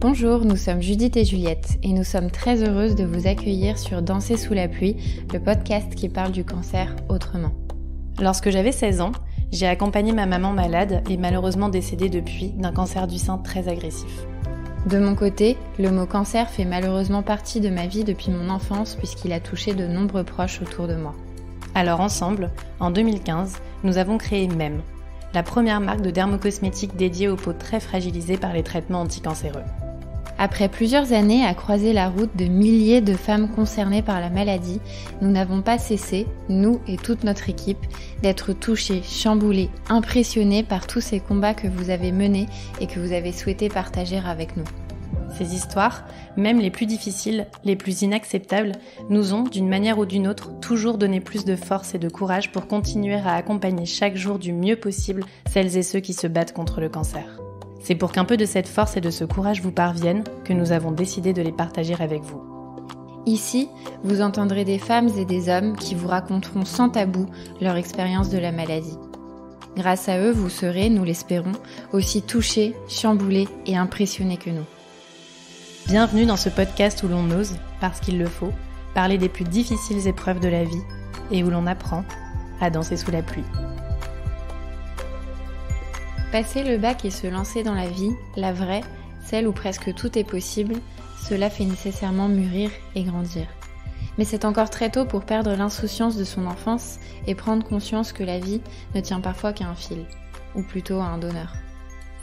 Bonjour, nous sommes Judith et Juliette et nous sommes très heureuses de vous accueillir sur Danser sous la pluie, le podcast qui parle du cancer autrement. Lorsque j'avais 16 ans, j'ai accompagné ma maman malade et malheureusement décédée depuis d'un cancer du sein très agressif. De mon côté, le mot cancer fait malheureusement partie de ma vie depuis mon enfance puisqu'il a touché de nombreux proches autour de moi. Alors ensemble, en 2015, nous avons créé MEM, e la première marque de dermocosmétiques dédiée aux peaux très fragilisées par les traitements anticancéreux. Après plusieurs années à croiser la route de milliers de femmes concernées par la maladie, nous n'avons pas cessé, nous et toute notre équipe, d'être touchés, chamboulés, impressionnés par tous ces combats que vous avez menés et que vous avez souhaité partager avec nous. Ces histoires, même les plus difficiles, les plus inacceptables, nous ont, d'une manière ou d'une autre, toujours donné plus de force et de courage pour continuer à accompagner chaque jour du mieux possible celles et ceux qui se battent contre le cancer. C'est pour qu'un peu de cette force et de ce courage vous parviennent que nous avons décidé de les partager avec vous. Ici, vous entendrez des femmes et des hommes qui vous raconteront sans tabou leur expérience de la maladie. Grâce à eux, vous serez, nous l'espérons, aussi touchés, chamboulés et impressionnés que nous. Bienvenue dans ce podcast où l'on ose, parce qu'il le faut, parler des plus difficiles épreuves de la vie et où l'on apprend à danser sous la pluie. Passer le bac et se lancer dans la vie, la vraie, celle où presque tout est possible, cela fait nécessairement mûrir et grandir. Mais c'est encore très tôt pour perdre l'insouciance de son enfance et prendre conscience que la vie ne tient parfois qu'à un fil, ou plutôt à un donneur.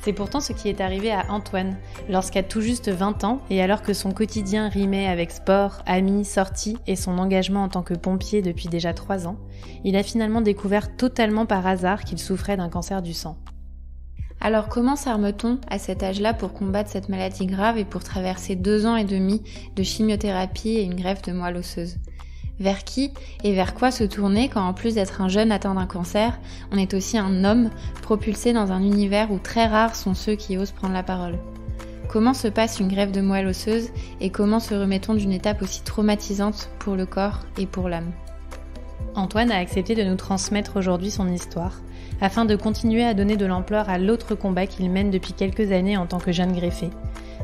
C'est pourtant ce qui est arrivé à Antoine, lorsqu'à tout juste 20 ans, et alors que son quotidien rimait avec sport, amis, sorties et son engagement en tant que pompier depuis déjà 3 ans, il a finalement découvert totalement par hasard qu'il souffrait d'un cancer du sang. Alors comment s'arme-t-on à cet âge-là pour combattre cette maladie grave et pour traverser deux ans et demi de chimiothérapie et une grève de moelle osseuse vers qui et vers quoi se tourner quand en plus d'être un jeune atteint d'un cancer, on est aussi un homme propulsé dans un univers où très rares sont ceux qui osent prendre la parole. Comment se passe une grève de moelle osseuse et comment se remet-on d'une étape aussi traumatisante pour le corps et pour l'âme Antoine a accepté de nous transmettre aujourd'hui son histoire afin de continuer à donner de l'ampleur à l'autre combat qu'il mène depuis quelques années en tant que jeune greffé,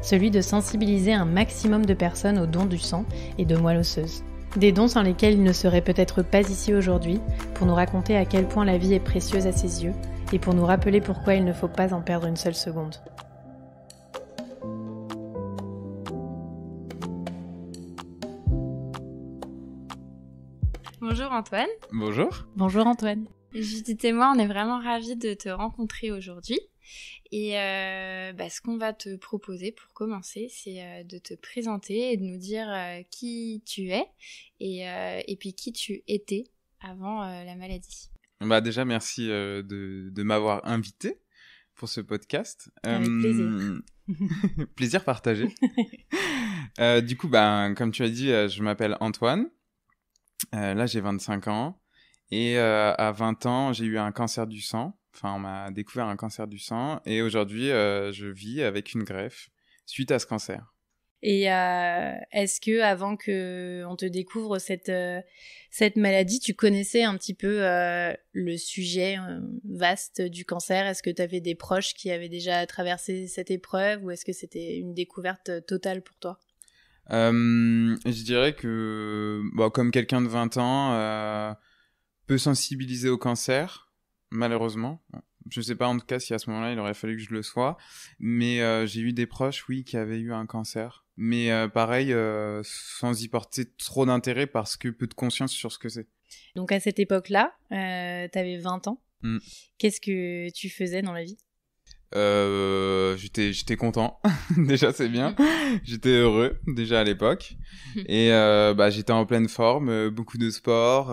celui de sensibiliser un maximum de personnes aux dons du sang et de moelle osseuse. Des dons sans lesquels il ne serait peut-être pas ici aujourd'hui, pour nous raconter à quel point la vie est précieuse à ses yeux, et pour nous rappeler pourquoi il ne faut pas en perdre une seule seconde. Bonjour Antoine. Bonjour. Bonjour Antoine. Judith et moi, on est vraiment ravis de te rencontrer aujourd'hui. Et euh, bah, ce qu'on va te proposer pour commencer, c'est euh, de te présenter et de nous dire euh, qui tu es et, puis qui tu étais avant la maladie. Bah déjà, merci de, m'avoir invité pour ce podcast. Avec plaisir. plaisir partagé. du coup, bah, comme tu as dit, je m'appelle Antoine. là, j'ai 25 ans. Et euh, à 20 ans, j'ai eu un cancer du sang. Enfin, on m'a découvert un cancer du sang. Et aujourd'hui, euh, je vis avec une greffe suite à ce cancer. Et euh, est-ce que avant que on te découvre cette cette maladie, tu connaissais un petit peu le sujet vaste du cancer Est-ce que tu avais des proches qui avaient déjà traversé cette épreuve ou est-ce que c'était une découverte totale pour toi Je dirais que, bah, comme quelqu'un de 20 ans, peu sensibilisé au cancer, malheureusement. Je ne sais pas en tout cas si à ce moment-là il aurait fallu que je le sois, mais euh, j'ai eu des proches, oui, qui avaient eu un cancer. Mais euh, pareil, euh, sans y porter trop d'intérêt parce que peu de conscience sur ce que c'est. Donc à cette époque-là, tu avais 20 ans. Mm. Qu'est-ce que tu faisais dans la vie j'étais j'étais content déjà c'est bien j'étais heureux déjà à l'époque et bah j'étais en pleine forme beaucoup de sport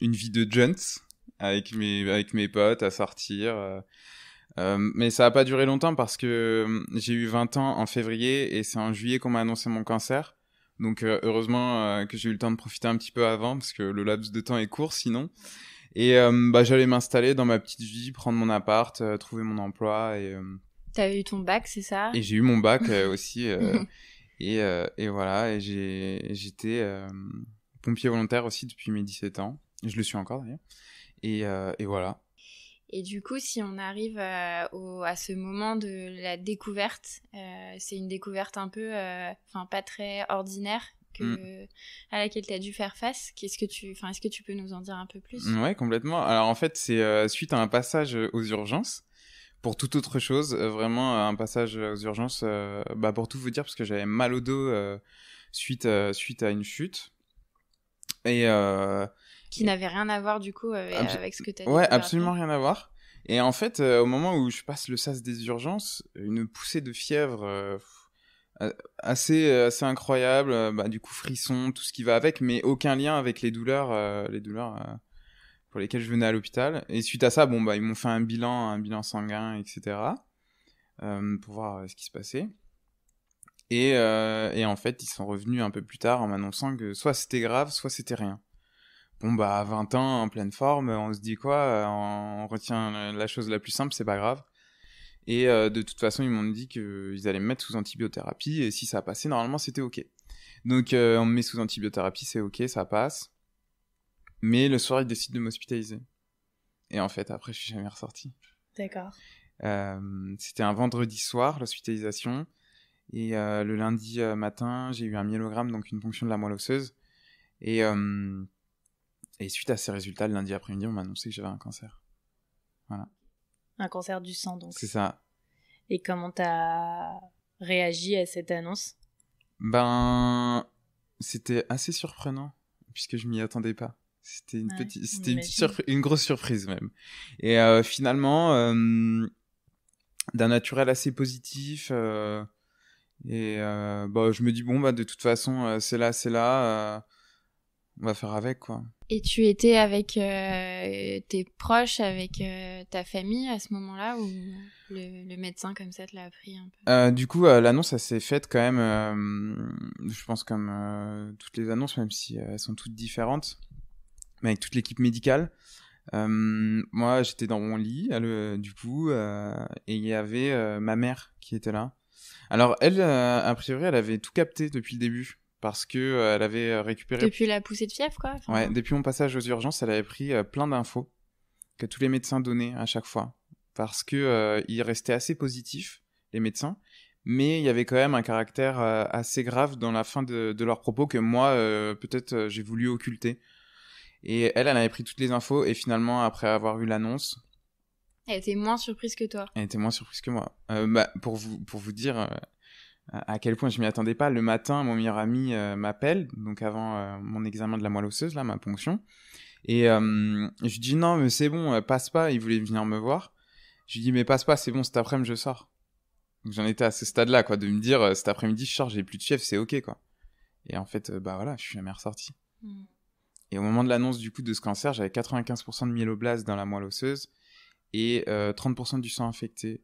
une vie de gent avec mes, avec mes potes à sortir. Euh, euh, mais ça n'a pas duré longtemps parce que euh, j'ai eu 20 ans en février et c'est en juillet qu'on m'a annoncé mon cancer. Donc heureusement que j'ai eu le temps de profiter un petit peu avant parce que le laps de temps est court sinon. Et bah, j'allais m'installer dans ma petite vie, prendre mon appart, trouver mon emploi. et T'as eu ton bac, c'est ça Et j'ai eu mon bac aussi. et, et, voilà, et j'étais pompier volontaire aussi depuis mes 17 ans. Je le suis encore d'ailleurs. Euh, et, voilà. Et du coup, si on arrive euh, à, ce moment de la découverte, euh, c'est une découverte un peu, enfin pas très ordinaire, que, mm. à laquelle tu as dû faire face. Qu'est-ce que tu, enfin, est-ce que tu peux nous en dire un peu plus Ouais, complètement. Alors en fait, c'est suite à un passage aux urgences. Pour toute autre chose, vraiment un passage aux urgences. bah pour tout vous dire, parce que j'avais mal au dos suite suite à une chute. Et qui n'avait rien à voir du coup avec, ce que tu as dit. Ouais, absolument rien à voir. Et en fait, euh, au moment où je passe le sas des urgences, une poussée de fièvre euh, assez, euh, assez incroyable, bah, du coup frisson, tout ce qui va avec, mais aucun lien avec les douleurs, les douleurs pour lesquelles je venais à l'hôpital. Et suite à ça, bon, bah, ils m'ont fait un bilan, un bilan sanguin, etc., pour voir ce qui se passait. Et, et en fait, ils sont revenus un peu plus tard en m'annonçant que soit c'était grave, soit c'était rien bon bah à 20 ans en pleine forme on se dit quoi euh, on, retient la chose la plus simple c'est pas grave et euh, de toute façon ils m'ont dit qu'ils allaient me mettre sous antibiothérapie et si ça passait normalement c'était ok donc euh, on me met sous antibiothérapie c'est ok ça passe mais le soir ils décident de m'hospitaliser et en fait après je suis jamais ressorti d'accord c'était un vendredi soir l'hospitalisation et le lundi matin j'ai eu un myélogramme donc une ponction de la moelle osseuse et et suite à ces résultats, lundi après-midi, on m'a annoncé que j'avais un cancer. Voilà. Un cancer du sang, donc. C'est ça. Et comment t'as réagi à cette annonce Ben, c'était assez surprenant, puisque je m'y attendais pas. C'était une, petite, c'était une, grosse surprise même. Et euh, finalement, euh, d'un naturel assez positif, euh, et bon, bah, je me dis, bon, bah, de toute façon, c'est là, c'est là on va faire avec quoi. Et tu étais avec euh, tes proches, avec euh, ta famille à ce moment-là ou le, médecin comme ça te l'a appris un peu euh, Du coup, l'annonce elle s'est faite quand même, je pense comme toutes les annonces, même si elles sont toutes différentes, mais avec toute l'équipe médicale. moi, j'étais dans mon lit, du coup, et il y avait ma mère qui était là. Alors, elle, a priori, elle avait tout capté depuis le début parce que euh, elle avait euh, récupéré depuis la poussée de fièvre quoi. Ouais, depuis mon passage aux urgences, elle avait pris euh, plein d'infos que tous les médecins donnaient à chaque fois parce que restaient assez positifs les médecins, mais il y avait quand même un caractère assez grave dans la fin de, de leurs propos que moi peut-être j'ai voulu occulter. Et elle, elle avait pris toutes les infos et finalement après avoir eu l'annonce, elle était moins surprise que toi. Elle était moins surprise que moi. Bah, pour vous pour vous dire à quel point je m'y attendais pas. Le matin, mon meilleur ami euh, m'appelle, donc avant euh, mon examen de la moelle osseuse, là, ma ponction. Et euh, je dis non, mais c'est bon, passe pas. Il voulait venir me voir. Je lui dis mais passe pas, c'est bon, cet après-midi je sors. J'en étais à ce stade-là, quoi, de me dire cet après-midi je sors, j'ai plus de chef, c'est ok, quoi. Et en fait, bah voilà, je suis jamais ressorti. Hmm. Et au moment de l'annonce du coup de ce cancer, j'avais 95% de myéloblastes dans la moelle osseuse et 30% du sang infecté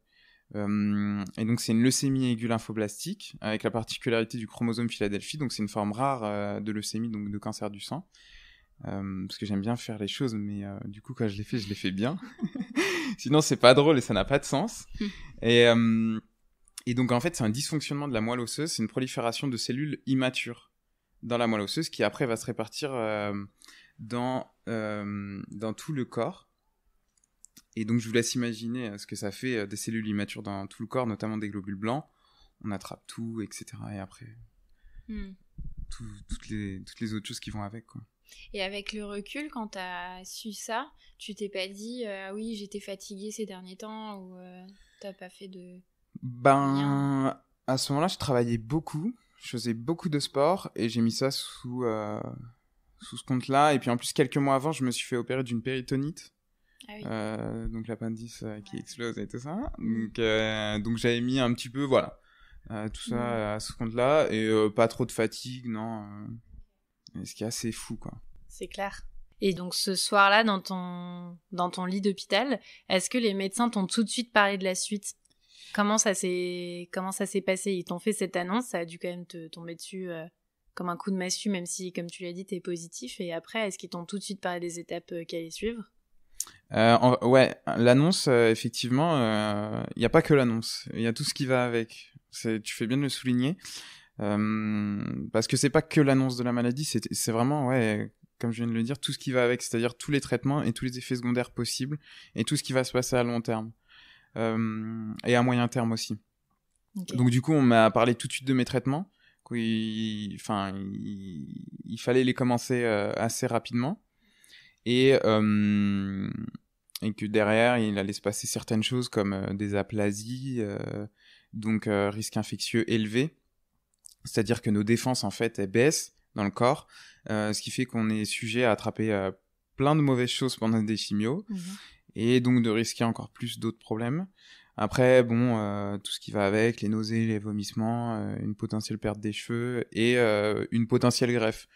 euh, et donc c'est une leucémie aiguë lymphoblastique avec la particularité du chromosome Philadelphie. Donc c'est une forme rare euh, de leucémie, donc de cancer du sang. Euh, parce que j'aime bien faire les choses, mais du coup quand je les fais, je les fais bien. Sinon c'est pas drôle et ça n'a pas de sens. Et, et donc en fait c'est un dysfonctionnement de la moelle osseuse, c'est une prolifération de cellules immatures dans la moelle osseuse qui après va se répartir dans, dans tout le corps. Et donc je vous laisse imaginer euh, ce que ça fait euh, des cellules immatures dans tout le corps, notamment des globules blancs. On attrape tout, etc. Et après, hmm. toutes, les, toutes les autres choses qui vont avec. Et avec le recul, quand as su ça, tu t'es pas dit euh, ah oui j'étais fatiguée ces derniers temps ou tu t'as pas fait de ben à ce moment-là je travaillais beaucoup, je faisais beaucoup de sport et j'ai mis ça sous sous ce compte-là et puis en plus quelques mois avant je me suis fait opérer d'une péritonite ah euh, donc l'appendice euh, qui explose et tout ça. Donc, euh, donc j'avais mis un petit peu, voilà, tout ça à ce compte-là, et pas trop de fatigue, non. ce qui est assez fou, quoi. C'est clair. Et donc ce soir-là, dans ton, dans ton lit d'hôpital, est-ce que les médecins t'ont tout de suite parlé de la suite Comment ça s'est passé Ils t'ont fait cette annonce, ça a dû quand même te tomber dessus comme un coup de massue, même si, comme tu l'as dit, t'es positif. Et après, est-ce qu'ils t'ont tout de suite parlé des étapes qui allaient suivre euh, ouais, l'annonce, euh, effectivement, il euh, n'y a pas que l'annonce, il y a tout ce qui va avec. Tu fais bien de le souligner, parce que c'est pas que l'annonce de la maladie, c'est vraiment, ouais, comme je viens de le dire, tout ce qui va avec, c'est-à-dire tous les traitements et tous les effets secondaires possibles, et tout ce qui va se passer à long terme, et à moyen terme aussi. Donc du coup, on m'a parlé tout de suite de mes traitements, Enfin, il, fallait les commencer assez rapidement et, que derrière, il allait se passer certaines choses comme des aplasies, donc risque infectieux élevé. C'est-à-dire que nos défenses, en fait, baissent dans le corps, ce qui fait qu'on est sujet à attraper plein de mauvaises choses pendant des chimios. Mmh et donc de risquer encore plus d'autres problèmes. Après, bon, tout ce qui va avec, les nausées, les vomissements, une potentielle perte des cheveux et une potentielle greffe.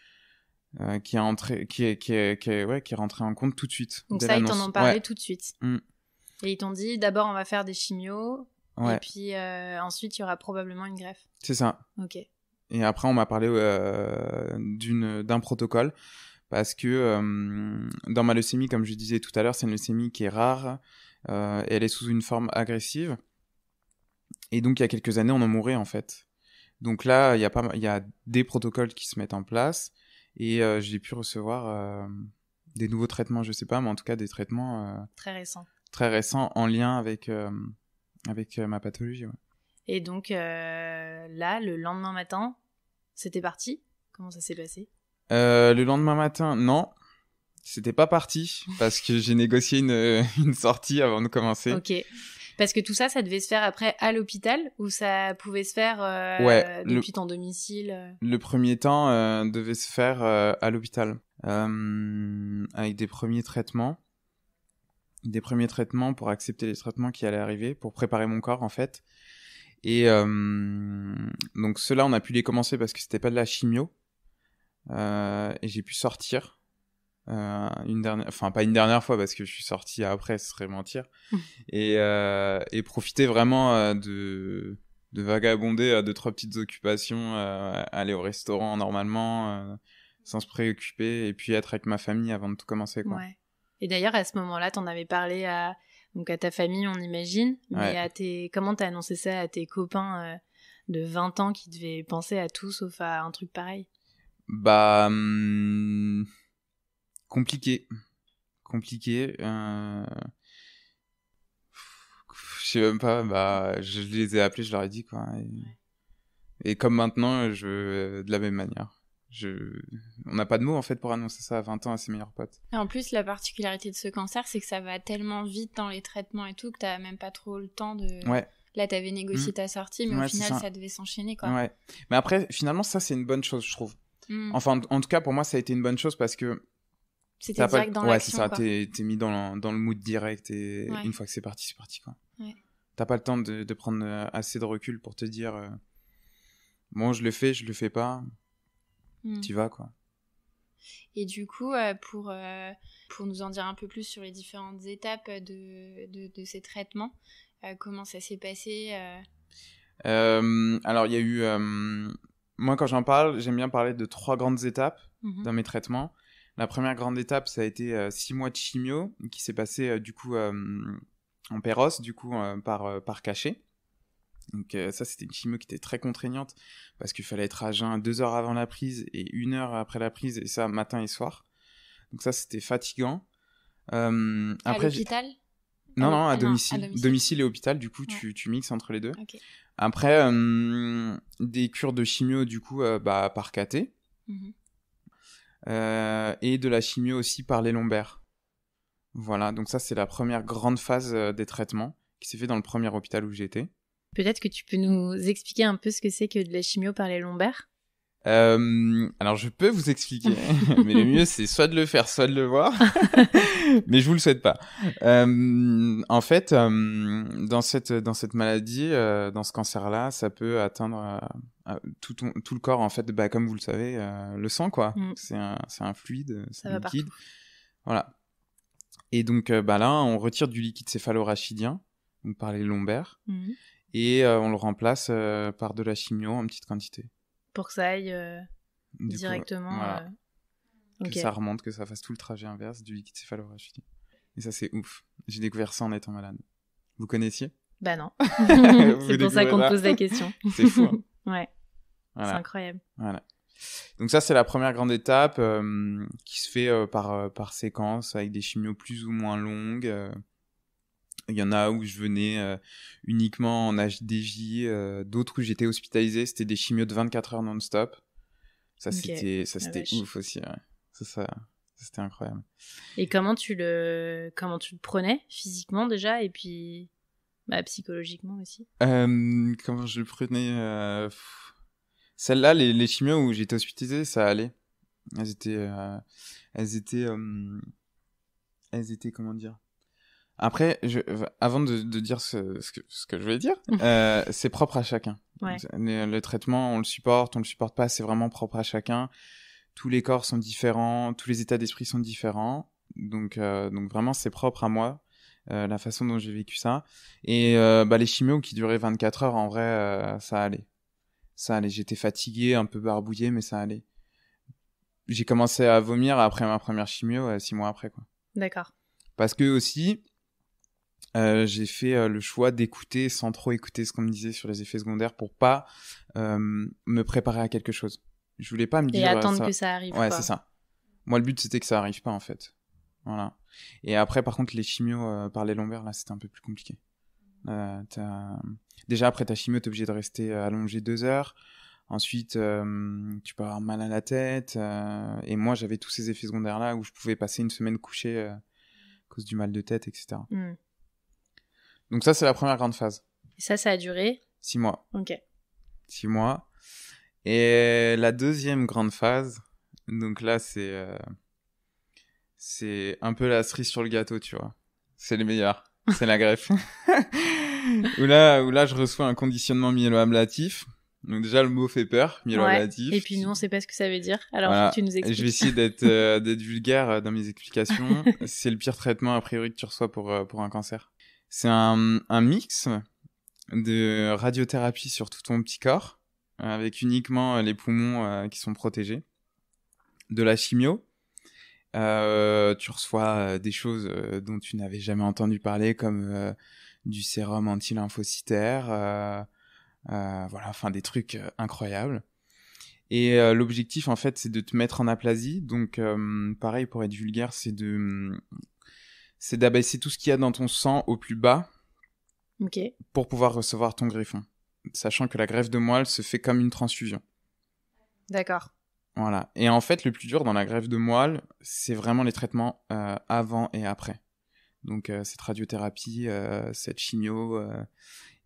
Euh, qui, est entré, qui, est, qui, est, ouais, qui rentré en compte tout de suite. Donc ça, ils t'en ont parlé tout de suite. Mm. Et ils t'ont dit, d'abord, on va faire des chimios, et puis euh, ensuite, il y aura probablement une greffe. C'est ça. Ok. Et après, on m'a parlé euh, d'une d'un protocole, parce que dans ma leucémie, comme je disais tout à l'heure, c'est une leucémie qui est rare, et elle est sous une forme agressive. Et donc, il y a quelques années, on en mourait, en fait. Donc là, il y, a pas, il y a des protocoles qui se mettent en place et euh, j'ai pu recevoir euh, des nouveaux traitements, je sais pas, mais en tout cas des traitements euh, très récents. Très récents en lien avec, avec ma pathologie. Ouais. Et donc là, le lendemain matin, c'était parti Comment ça s'est passé Le lendemain matin, non. C'était pas parti parce que j'ai négocié une, une, sortie avant de commencer. Ok. Parce que tout ça, ça devait se faire après à l'hôpital ou ça pouvait se faire euh, depuis ton domicile euh Le premier temps euh, devait se faire euh, à l'hôpital avec des premiers traitements. Des premiers traitements pour accepter les traitements qui allaient arriver, pour préparer mon corps en fait. Et donc ceux-là, on a pu les commencer parce que c'était pas de la chimio. et j'ai pu sortir euh, une dernière, enfin pas une dernière fois parce que je suis sorti après, ce serait mentir, mmh. euh, et, profiter vraiment euh, de, de vagabonder à deux trois petites occupations, aller au restaurant normalement, sans se préoccuper, et puis être avec ma famille avant de tout commencer. Quoi. Et d'ailleurs à ce moment-là, t'en avais parlé à donc à ta famille, on imagine, mais à tes comment t'as annoncé ça à tes copains de 20 ans qui devaient penser à tout sauf à un truc pareil. Bah. Hum, Compliqué. Compliqué. Euh... Je sais même pas, bah, je les ai appelés, je leur ai dit, quoi. Et, comme maintenant, je, de la même manière. Je... On n'a pas de mots, en fait, pour annoncer ça à 20 ans à ses meilleurs potes. Et en plus, la particularité de ce cancer, c'est que ça va tellement vite dans les traitements et tout que t'as même pas trop le temps de... là Là, t'avais négocié mmh. ta sortie, mais au final, ça. devait s'enchaîner, quoi. Mais après, finalement, ça, c'est une bonne chose, je trouve. Mmh. Enfin, en, tout cas, pour moi, ça a été une bonne chose parce que c'était direct pas... dans ouais, c'est ça, t'es mis dans le, mood direct et une fois que c'est parti, c'est parti, T'as pas le temps de, prendre euh, assez de recul pour te dire, euh, bon, je le fais, je le fais pas, hmm. tu vas, quoi. Et du coup, euh, pour, pour nous en dire un peu plus sur les différentes étapes de, de, ces traitements, comment ça s'est passé Alors, il y a eu... moi, quand j'en parle, j'aime bien parler de trois grandes étapes mm-hmm. dans mes traitements. La première grande étape, ça a été euh, six mois de chimio qui s'est passé euh, du coup euh, en Péros, du coup par, par cachet. Donc ça, c'était une chimio qui était très contraignante parce qu'il fallait être à jeun deux heures avant la prise et une heure après la prise, et ça matin et soir. Donc ça, c'était fatigant. après, l'hôpital non, ah non, à, ah domicile. domicile. et hôpital, du coup, tu, mixes entre les deux. Après, des cures de chimio, du coup, bah, par caté. Mhm. Euh, et de la chimio aussi par les lombaires. Voilà, donc ça c'est la première grande phase euh, des traitements qui s'est fait dans le premier hôpital où j'étais. Peut-être que tu peux nous expliquer un peu ce que c'est que de la chimio par les lombaires euh, alors je peux vous expliquer, mais le mieux c'est soit de le faire, soit de le voir, mais je vous le souhaite pas. Euh, en fait, euh, dans cette dans cette maladie, dans ce cancer-là, ça peut atteindre tout, le corps en fait. Bah comme vous le savez, le sang quoi. Mm. C'est un c'est un fluide, c'est un liquide. Voilà. Et donc bah là, on retire du liquide céphalorachidien, rachidien par les lombaires, mm. et on le remplace par de la chimio en petite quantité pour que ça aille euh, directement. Euh, que ça remonte, que ça fasse tout le trajet inverse du liquide céphalorachidien. Et ça, c'est ouf. J'ai découvert ça en étant malade. Vous connaissiez Bah non. c'est pour ça qu'on te pose la question. c'est fou. Hein. ouais. C'est incroyable. Voilà. Donc ça, c'est la première grande étape euh, qui se fait par, par séquence avec des chimios plus ou moins longues. Il y en a où je venais euh, uniquement en HDJ, euh, d'autres où j'étais hospitalisé, c'était des chimios de 24 heures non-stop. Ça, c'était, ça, c'était ouf aussi, Ça, c'était incroyable. Et comment tu le, comment tu le prenais physiquement déjà et puis, bah, psychologiquement aussi? Euh, comment je le prenais, euh, celles là les, les chimios où j'étais hospitalisé, ça allait. Elles étaient, elles étaient, elles étaient, comment dire? Après, je, avant de, dire ce, que, je vais dire, euh, c'est propre à chacun. Euh, le, traitement, on le supporte, on le supporte pas, c'est vraiment propre à chacun. Tous les corps sont différents, tous les états d'esprit sont différents. Donc, euh, donc vraiment, c'est propre à moi. la façon dont j'ai vécu ça. Et bah, les chimios qui duraient 24 heures, en vrai, ça allait. Ça allait. J'étais fatigué, un peu barbouillé, mais ça allait. J'ai commencé à vomir après ma première chimio, six mois après. quoi. D'accord. Parce que aussi, euh, j'ai fait euh, le choix d'écouter sans trop écouter ce qu'on me disait sur les effets secondaires pour pas euh, me préparer à quelque chose. Je voulais pas me dire. Et attendre que ça arrive. Ouais, c'est ça. Moi, le but, c'était que ça arrive pas, en fait. Voilà. Et après, par contre, les chimios par les lombaires, là, c'était un peu plus compliqué. Déjà, après ta chimio, t'es obligé de rester allongé deux heures. Ensuite, tu peux avoir mal à la tête. et moi, j'avais tous ces effets secondaires-là où je pouvais passer une semaine couchée à cause du mal de tête, etc. Donc ça, c'est la première grande phase. Et ça, ça a duré Six mois. Ok. Six mois. Et la deuxième grande phase, donc là, c'est euh, un peu la cerise sur le gâteau, tu vois. C'est les meilleurs. C'est la greffe. où là, où là, je reçois un conditionnement myéloablatif. Donc déjà, le mot fait peur, myéloablatif. Ouais. Et puis nous, on sait pas ce que ça veut dire. Alors, tu nous expliques. Je vais essayer d'être euh, vulgaire dans mes explications. c'est le pire traitement a priori que tu reçois pour euh, pour un cancer. C'est un, mix de radiothérapie sur tout ton petit corps, euh, avec uniquement euh, les poumons euh, qui sont protégés, de la chimio. tu reçois des choses dont tu n'avais jamais entendu parler, comme du sérum anti-lymphocytaire, voilà, enfin des trucs incroyables. Et l'objectif, en fait, c'est de te mettre en aplasie. Donc, pareil, pour être vulgaire, c'est de c'est d'abaisser tout ce qu'il y a dans ton sang au plus bas pour pouvoir recevoir ton greffon Sachant que la greffe de moelle se fait comme une transfusion. D'accord. Voilà. Et en fait, le plus dur dans la greffe de moelle, c'est vraiment les traitements euh, avant et après. Donc euh, cette radiothérapie, euh, cette chimio,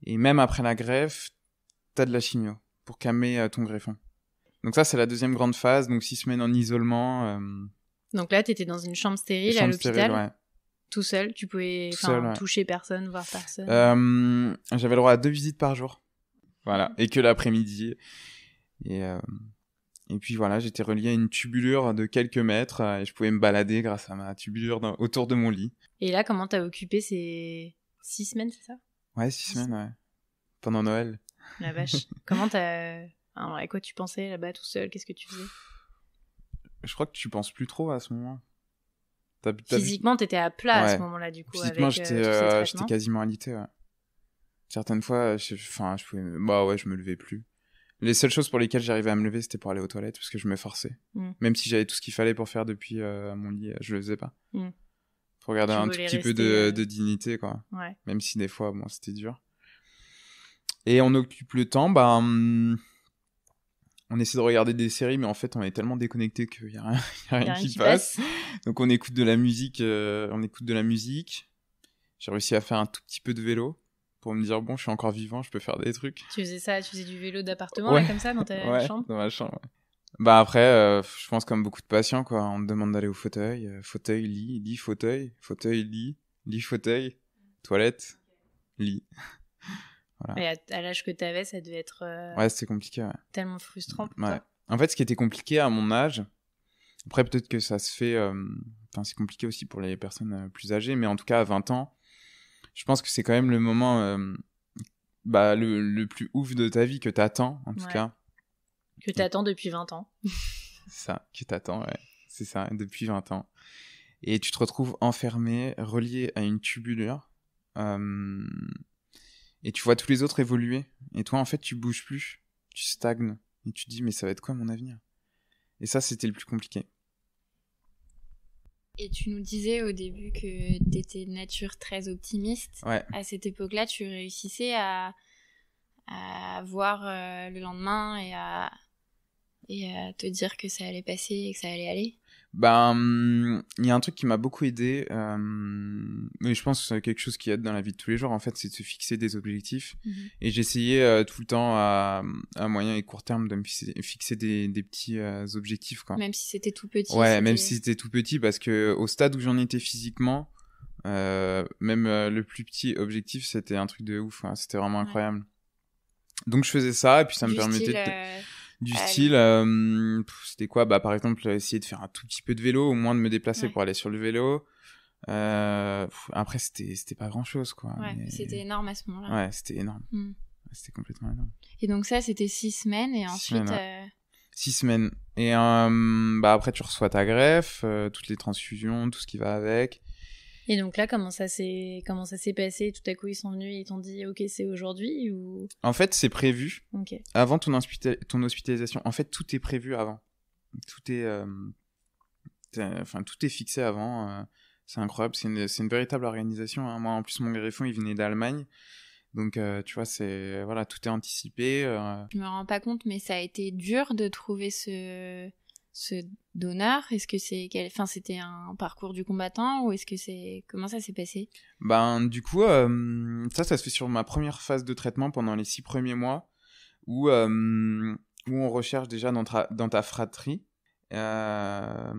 et même après la greffe, t'as de la chimio pour calmer ton greffon. Donc ça, c'est la deuxième grande phase, donc six semaines en isolement. Donc là, t'étais dans une chambre stérile à l'hôpital. Tout seul, tu pouvais toucher personne, voir personne. Euh, j'avais le droit à deux visites par jour. Voilà, mm. et que l'après-midi. Et, euh, et puis voilà, j'étais relié à une tubulure de quelques mètres euh, et je pouvais me balader grâce à ma tubulure autour de mon lit. Et là, comment t'as occupé ces six semaines, c'est ça Ouais, six, semaines, Pendant Noël. La vache. comment t'as. à quoi tu pensais là-bas tout seul Qu'est-ce que tu faisais Je crois que tu penses plus trop à ce moment. Physiquement, t'étais à plat à ce moment-là, du coup. Physiquement, j'étais euh, euh, quasiment alité, ouais. Certaines fois, je, enfin, je pouvais, bah ouais, je me levais plus. Les seules choses pour lesquelles j'arrivais à me lever, c'était pour aller aux toilettes, parce que je me forçais. Mm. Même si j'avais tout ce qu'il fallait pour faire depuis euh, mon lit, je le faisais pas. Mm. Pour garder un petit peu de, dignité, quoi. Même si des fois, bon, c'était dur. Et on occupe le temps, bah... Hum, on essaie de regarder des séries, mais en fait, on est tellement déconnecté qu'il n'y a, rien, y a rien qui, passe. Donc, on écoute de la musique. Euh, on écoute de la musique. J'ai réussi à faire un tout petit peu de vélo pour me dire bon, je suis encore vivant, je peux faire des trucs. Tu faisais ça, tu faisais du vélo d'appartement comme ça dans ta chambre. Dans ma chambre. Bah après, euh, je pense comme beaucoup de patients quoi, on te demande d'aller au fauteuil, euh, fauteuil, lit, lit, fauteuil, fauteuil, lit, lit, fauteuil, toilette, lit. Et à, l'âge que tu avais, ça devait être euh, ouais, c'était compliqué, tellement frustrant. Pour En fait, ce qui était compliqué à mon âge, après peut-être que ça se fait, euh, enfin c'est compliqué aussi pour les personnes euh, plus âgées, mais en tout cas à 20 ans, je pense que c'est quand même le moment bah, le, plus ouf de ta vie que tu attends en tout cas. Que tu attends depuis 20 ans. ça, que t'attends, ouais. C'est ça, depuis 20 ans. Et tu te retrouves enfermé, relié à une tubulure. Euh, et tu vois tous les autres évoluer. Et toi, en fait, tu bouges plus, tu stagnes, et tu te dis, mais ça va être quoi mon avenir Et ça, c'était le plus compliqué. Et tu nous disais au début que tu étais de nature très optimiste. À cette époque-là, tu réussissais à, voir euh, le lendemain et à, et à te dire que ça allait passer et que ça allait aller ben, hum, il y a un truc qui m'a beaucoup aidé, hum, euh, mais je pense que c'est quelque chose qui aide dans la vie de tous les jours, en fait, c'est de se fixer des objectifs. Mm-hmm. Et j'essayais euh, tout le temps, à, moyen et court terme, de me fixer, des, petits euh, objectifs. Quoi. Même si c'était tout petit. Ouais, même si c'était tout petit, parce que euh, au stade où j'en étais physiquement, même le plus petit objectif, c'était un truc de ouf, hein, c'était vraiment incroyable. Donc je faisais ça, et puis ça me permettait de du style, euh, c'était quoi Bah par exemple, essayer de faire un tout petit peu de vélo, au moins de me déplacer pour aller sur le vélo. Euh, après, c'était pas grand chose, quoi. Ouais, c'était énorme à ce moment-là. Ouais, c'était énorme. Hmm. C'était complètement énorme. Et donc ça, c'était six semaines et ensuite. Euh, six semaines. Et bah après, tu reçois ta greffe, toutes les transfusions, tout ce qui va avec. Et donc là, comment ça s'est comment ça s'est passé Tout à coup, ils sont venus et ils t'ont dit OK, c'est aujourd'hui ou En fait, c'est prévu. Avant ton, ton hospitalisation, en fait, tout est prévu avant. Tout est euh, enfin tout est fixé avant. Euh, c'est incroyable, c'est une, véritable organisation. Hein. Moi, en plus, mon greffon, il venait d'Allemagne. Donc, euh, tu vois, c'est voilà, tout est anticipé. Je me rends pas compte, mais ça a été dur de trouver ce ce donneur Est-ce que c'est enfin c'était un parcours du combattant ou est-ce que c'est comment ça s'est passé Ben du coup ça ça se fait sur ma première phase de traitement pendant les six premiers mois où où on recherche déjà dans ta, dans fratrie euh,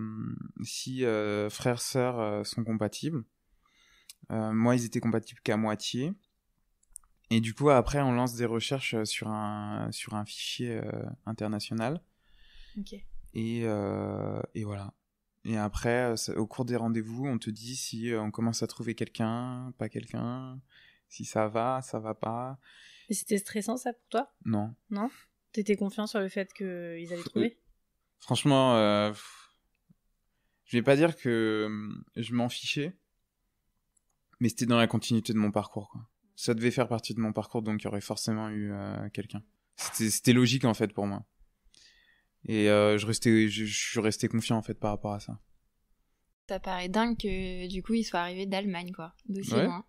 si euh, frères sœurs euh, sont compatibles. moi ils étaient compatibles qu'à moitié. Et du coup, après, on lance des recherches sur un, sur un fichier international. Euh, et, voilà. Et après, au cours des rendez-vous, on te dit si euh, on commence à trouver quelqu'un, pas quelqu'un, si ça va, ça va pas. Et c'était stressant ça pour toi Non. Non T'étais confiant sur le fait qu'ils allaient trouver Franchement, euh, je vais pas dire que hum, je m'en fichais, mais c'était dans la continuité de mon parcours. Ça devait faire partie de mon parcours, donc il y aurait forcément eu quelqu'un. C'était logique en fait pour moi. Et euh, je, restais, je, suis resté confiant en fait par rapport à ça. Ça paraît dingue que du coup il soit arrivé d'Allemagne quoi, d'aussi ouais. loin.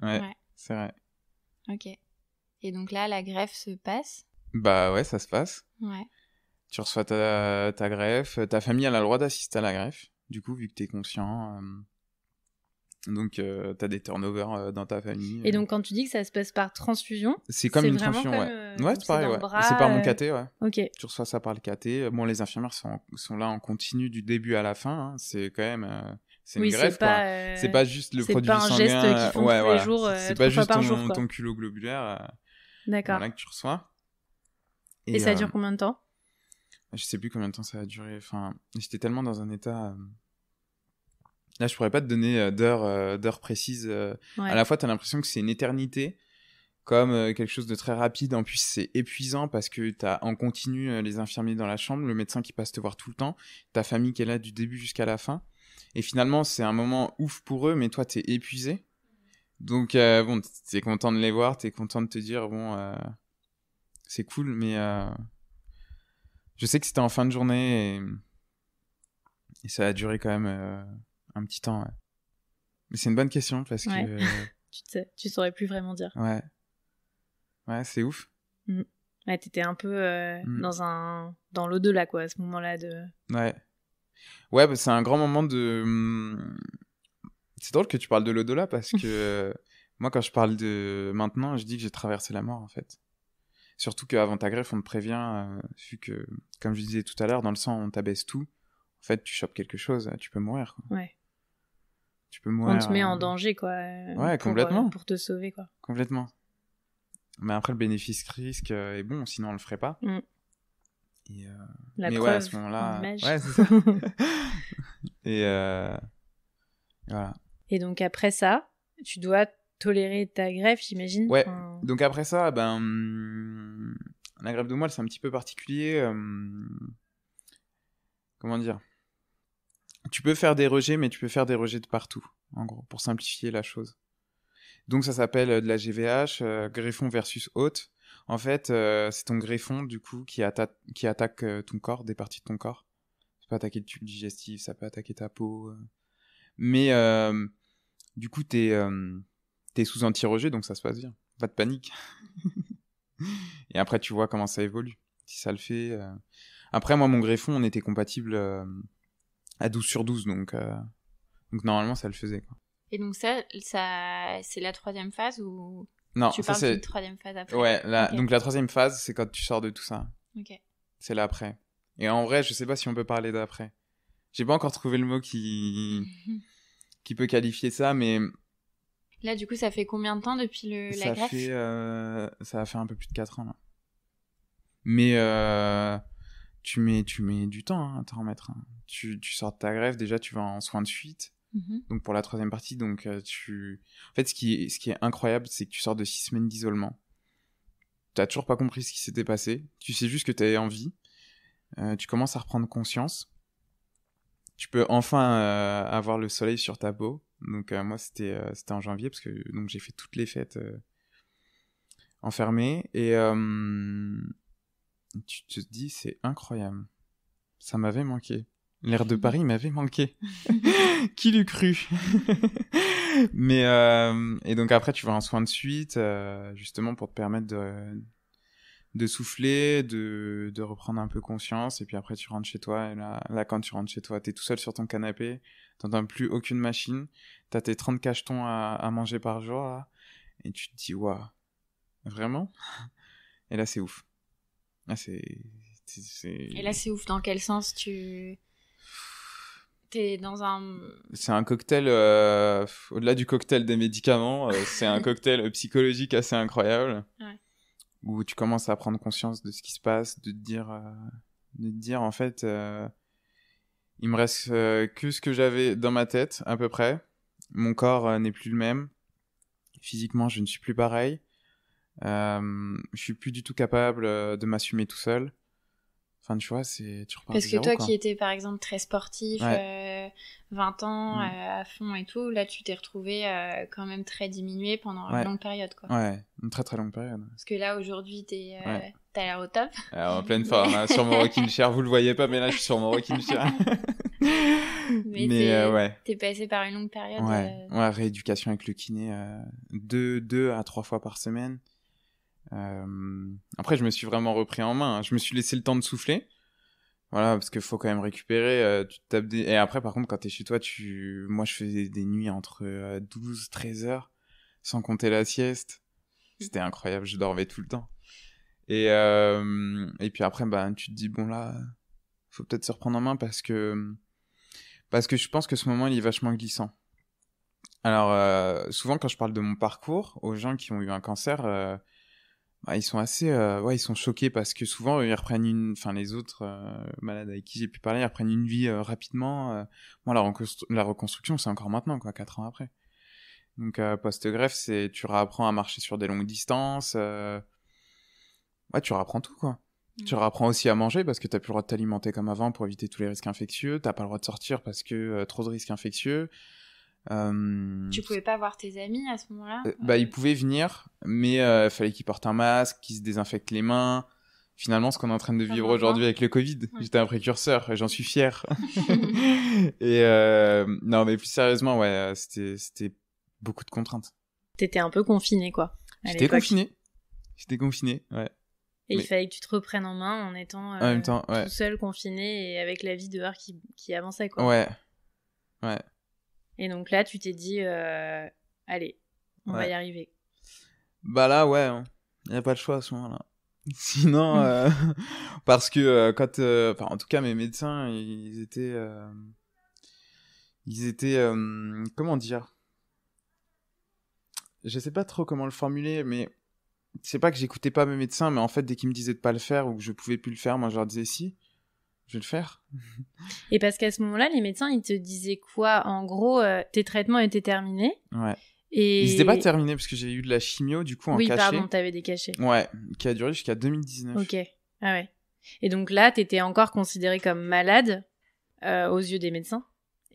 Hein. Ouais, c'est vrai. Ok. Et donc là, la greffe se passe Bah ouais, ça se passe. Ouais. Tu reçois ta, ta greffe, ta famille a le droit d'assister à la greffe, du coup, vu que t'es conscient. Euh, donc, euh, tu as des turnovers euh, dans ta famille. Et euh. donc, quand tu dis que ça se passe par transfusion, c'est comme une transfusion, ouais. ouais, c'est pareil, ouais. C'est par mon KT, ouais. Ok. Tu reçois ça par le KT. Bon, les infirmières sont, sont là en continu du début à la fin. Hein. C'est quand même. C'est une oui, greffe, quoi. C'est pas juste le produit sanguin. C'est pas un geste font tous les jours. C'est pas juste ton, culot globulaire. D'accord. Voilà que tu reçois. Et, Et ça dure combien de temps Je sais plus combien de temps ça a duré. Enfin, j'étais tellement dans un état Là, je pourrais pas te donner d'heure, d'heure euh, précise. Euh, à la fois, tu as l'impression que c'est une éternité, comme euh, quelque chose de très rapide. En plus, c'est épuisant parce que tu as en continu les infirmiers dans la chambre, le médecin qui passe te voir tout le temps, ta famille qui est là du début jusqu'à la fin. Et finalement, c'est un moment ouf pour eux, mais toi, tu es épuisé. Donc, bon, bon, es content de les voir, tu es content de te dire, bon, c'est cool, mais je sais que c'était en fin de journée et ça a duré quand même un petit temps, ouais. Mais c'est une bonne question parce ouais. que. Euh, tu, sais, tu saurais plus vraiment dire. Ouais. Ouais, c'est ouf. Mm. Ouais, t'étais un peu euh, mm. dans un dans l'au-delà quoi à ce moment-là de. Ouais. Ouais, bah, c'est un grand moment de. Mm, c'est drôle que tu parles de l'au-delà parce que euh, moi quand je parle de maintenant, je dis que j'ai traversé la mort en fait. Surtout qu'avant ta greffe, on te prévient, vu que, comme je disais tout à l'heure, dans le sang, on t'abaisse tout. En fait, tu chopes quelque chose, tu peux mourir. Quoi. Ouais peux On te met en euh, danger, quoi. Ouais, euh, complètement. Pour te sauver, quoi. Complètement. Mais après, le bénéfice-risque euh, est bon, sinon on le ferait pas. Mm. Et La preuve, ouais, Ouais, c'est ça. et voilà. Et donc après ça, tu dois tolérer ta greffe, j'imagine. Ouais. Donc après ça, eh ben hum, la greffe de moelle, c'est un petit peu particulier. Hum, comment dire tu peux faire des rejets, mais tu peux faire des rejets de partout, en gros, pour simplifier la chose. Donc ça s'appelle euh, de la GVH, euh, greffon versus hôte. En fait, euh, c'est ton greffon, du coup, qui, attaque ton corps, des parties de ton corps. Ça peut attaquer le tube digestif, ça peut attaquer ta peau. Mais du coup, t'es es sous anti-rejet, donc ça se passe bien. Pas de panique. Et après, tu vois comment ça évolue. Si ça le fait. Après, moi, mon greffon, on était compatible à 12 sur 12, donc, euh, donc normalement ça le faisait. Quoi. Et donc ça, c'est la troisième phase ou non, tu ça parles la troisième phase après Ouais, donc la troisième phase, c'est quand tu sors de tout ça. Ok. C'est l'après. Et en vrai, je sais pas si on peut parler d'après. J'ai pas encore trouvé le mot qui qui peut qualifier ça, mais là, du coup, ça fait combien de temps depuis le ça la greffe fait, euh, Ça a fait un peu plus de 4 ans là. Mais euh, tu mets tu mets du temps hein, à t'en remettre. Hein tu, sors de ta grève, déjà tu vas en soins de fuite. Mhm. Donc pour la troisième partie, donc euh, tu, en fait, ce qui est, ce qui est incroyable, c'est que tu sors de six semaines d'isolement. T'as toujours pas compris ce qui s'était passé. Tu sais juste que tu avais envie. Euh, tu commences à reprendre conscience. Tu peux enfin euh, avoir le soleil sur ta peau. Donc moi c'était c'était en janvier parce que donc j'ai fait toutes les fêtes enfermées et tu te dis c'est incroyable. Ça m'avait manqué. L'air de Paris mmh. m'avait manqué. Qui l'eût cru Mais euh, et donc après tu vas en soin de suite, euh, justement pour te permettre de, de souffler, de, de, reprendre un peu conscience. Et puis après tu rentres chez toi. Et là, là quand tu rentres chez toi, tu es tout seul sur ton canapé, t'entends plus aucune machine, as tes 30 cachetons à, à manger par jour et tu te dis waouh, vraiment Et là c'est ouf. Là c'est et là, c'est ouf. Dans quel sens tu c'est un cocktail, euh, au-delà du cocktail des médicaments, euh, c'est un cocktail psychologique assez incroyable. Où tu commences à prendre conscience de ce qui se passe, de te dire, euh, de dire en fait, il me reste que ce que j'avais dans ma tête, à peu près. Mon corps n'est plus le même. Physiquement, je ne suis plus pareil. je suis plus du tout capable de m'assumer tout seul. Enfin, tu vois, c'est Parce que toi, qui étais par exemple très sportif, 20 euh, ans mm. euh, à fond et tout, là, tu t'es retrouvé euh, quand même très diminué pendant une longue période, quoi. Ouais, une très très longue période. Parce que là, aujourd'hui, t'es t'as l'air au top. en pleine forme, hein, sur mon rocking chair, vous le voyez pas, mais là, je suis sur mon rocking chair. mais, mais t'es passé par une longue période. Ouais, rééducation avec le kiné, deux, deux à trois fois par semaine. Euh, après, je me suis vraiment repris en main. Hein. Je me suis laissé le temps de souffler. Voilà, parce qu'il faut quand même récupérer. Euh, tu tapes des... Et après, par contre, quand t'es chez toi, tu... moi, je faisais des nuits entre 12, euh, 13 heures, sans compter la sieste. C'était incroyable, je dormais tout le temps. Et, et puis après, ben, tu te dis, bon, là, faut peut-être se reprendre en main parce que... parce que je pense que ce moment, il est vachement glissant. Alors, souvent, quand je parle de mon parcours aux gens qui ont eu un cancer, euh, bah, ils sont assez, euh, ouais, ils sont choqués parce que souvent ils reprennent une, enfin les autres euh, malades avec qui j'ai pu parler, ils reprennent une vie euh, rapidement. Moi, la, la reconstruction, c'est encore maintenant, quoi, quatre ans après. Donc post-greffe, c'est tu réapprends à marcher sur des longues distances. Ouais, tu réapprends tout, quoi. Mmh. Tu réapprends aussi à manger parce que t'as plus le droit de t'alimenter comme avant pour éviter tous les risques infectieux. T'as pas le droit de sortir parce que trop de risques infectieux. Tu pouvais pas voir tes amis à ce moment-là euh, Bah, euh ils pouvaient venir, mais il euh, fallait qu'ils portent un masque, qu'ils se désinfectent les mains. Finalement, ce qu'on est en train de vivre aujourd'hui avec le Covid, j'étais un précurseur et j'en suis fier. et non, mais plus sérieusement, ouais, c'était beaucoup de contraintes. T'étais un peu confiné, quoi. J'étais confiné. J'étais confiné, ouais. Et il fallait que tu te reprennes en main en étant tout seul, confiné et avec la vie dehors qui, qui avançait, quoi. Ouais. Ouais. Et donc là, tu t'es dit, euh, allez, on va y arriver. Bah là, ouais, il hein. n'y a pas de choix à ce moment-là. Sinon, euh, parce que euh, quand, enfin, en tout cas, mes médecins, ils étaient, ils étaient, comment dire, je sais pas trop comment le formuler, mais c'est pas que j'écoutais pas mes médecins, mais en fait, dès qu'ils me disaient de pas le faire ou que je pouvais plus le faire, moi, je leur disais si je vais le faire. Et parce qu'à ce moment-là, les médecins, ils te disaient quoi En gros, euh, tes traitements étaient terminés. Ouais. Et... Ils n'étaient pas terminés parce que j'ai eu de la chimio, du coup, en oui, cachet. Oui, pardon, t'avais des cachets. Ouais, qui a duré jusqu'à 2019. Ok, ah ouais. Et donc là, t'étais encore considéré comme malade euh, aux yeux des médecins.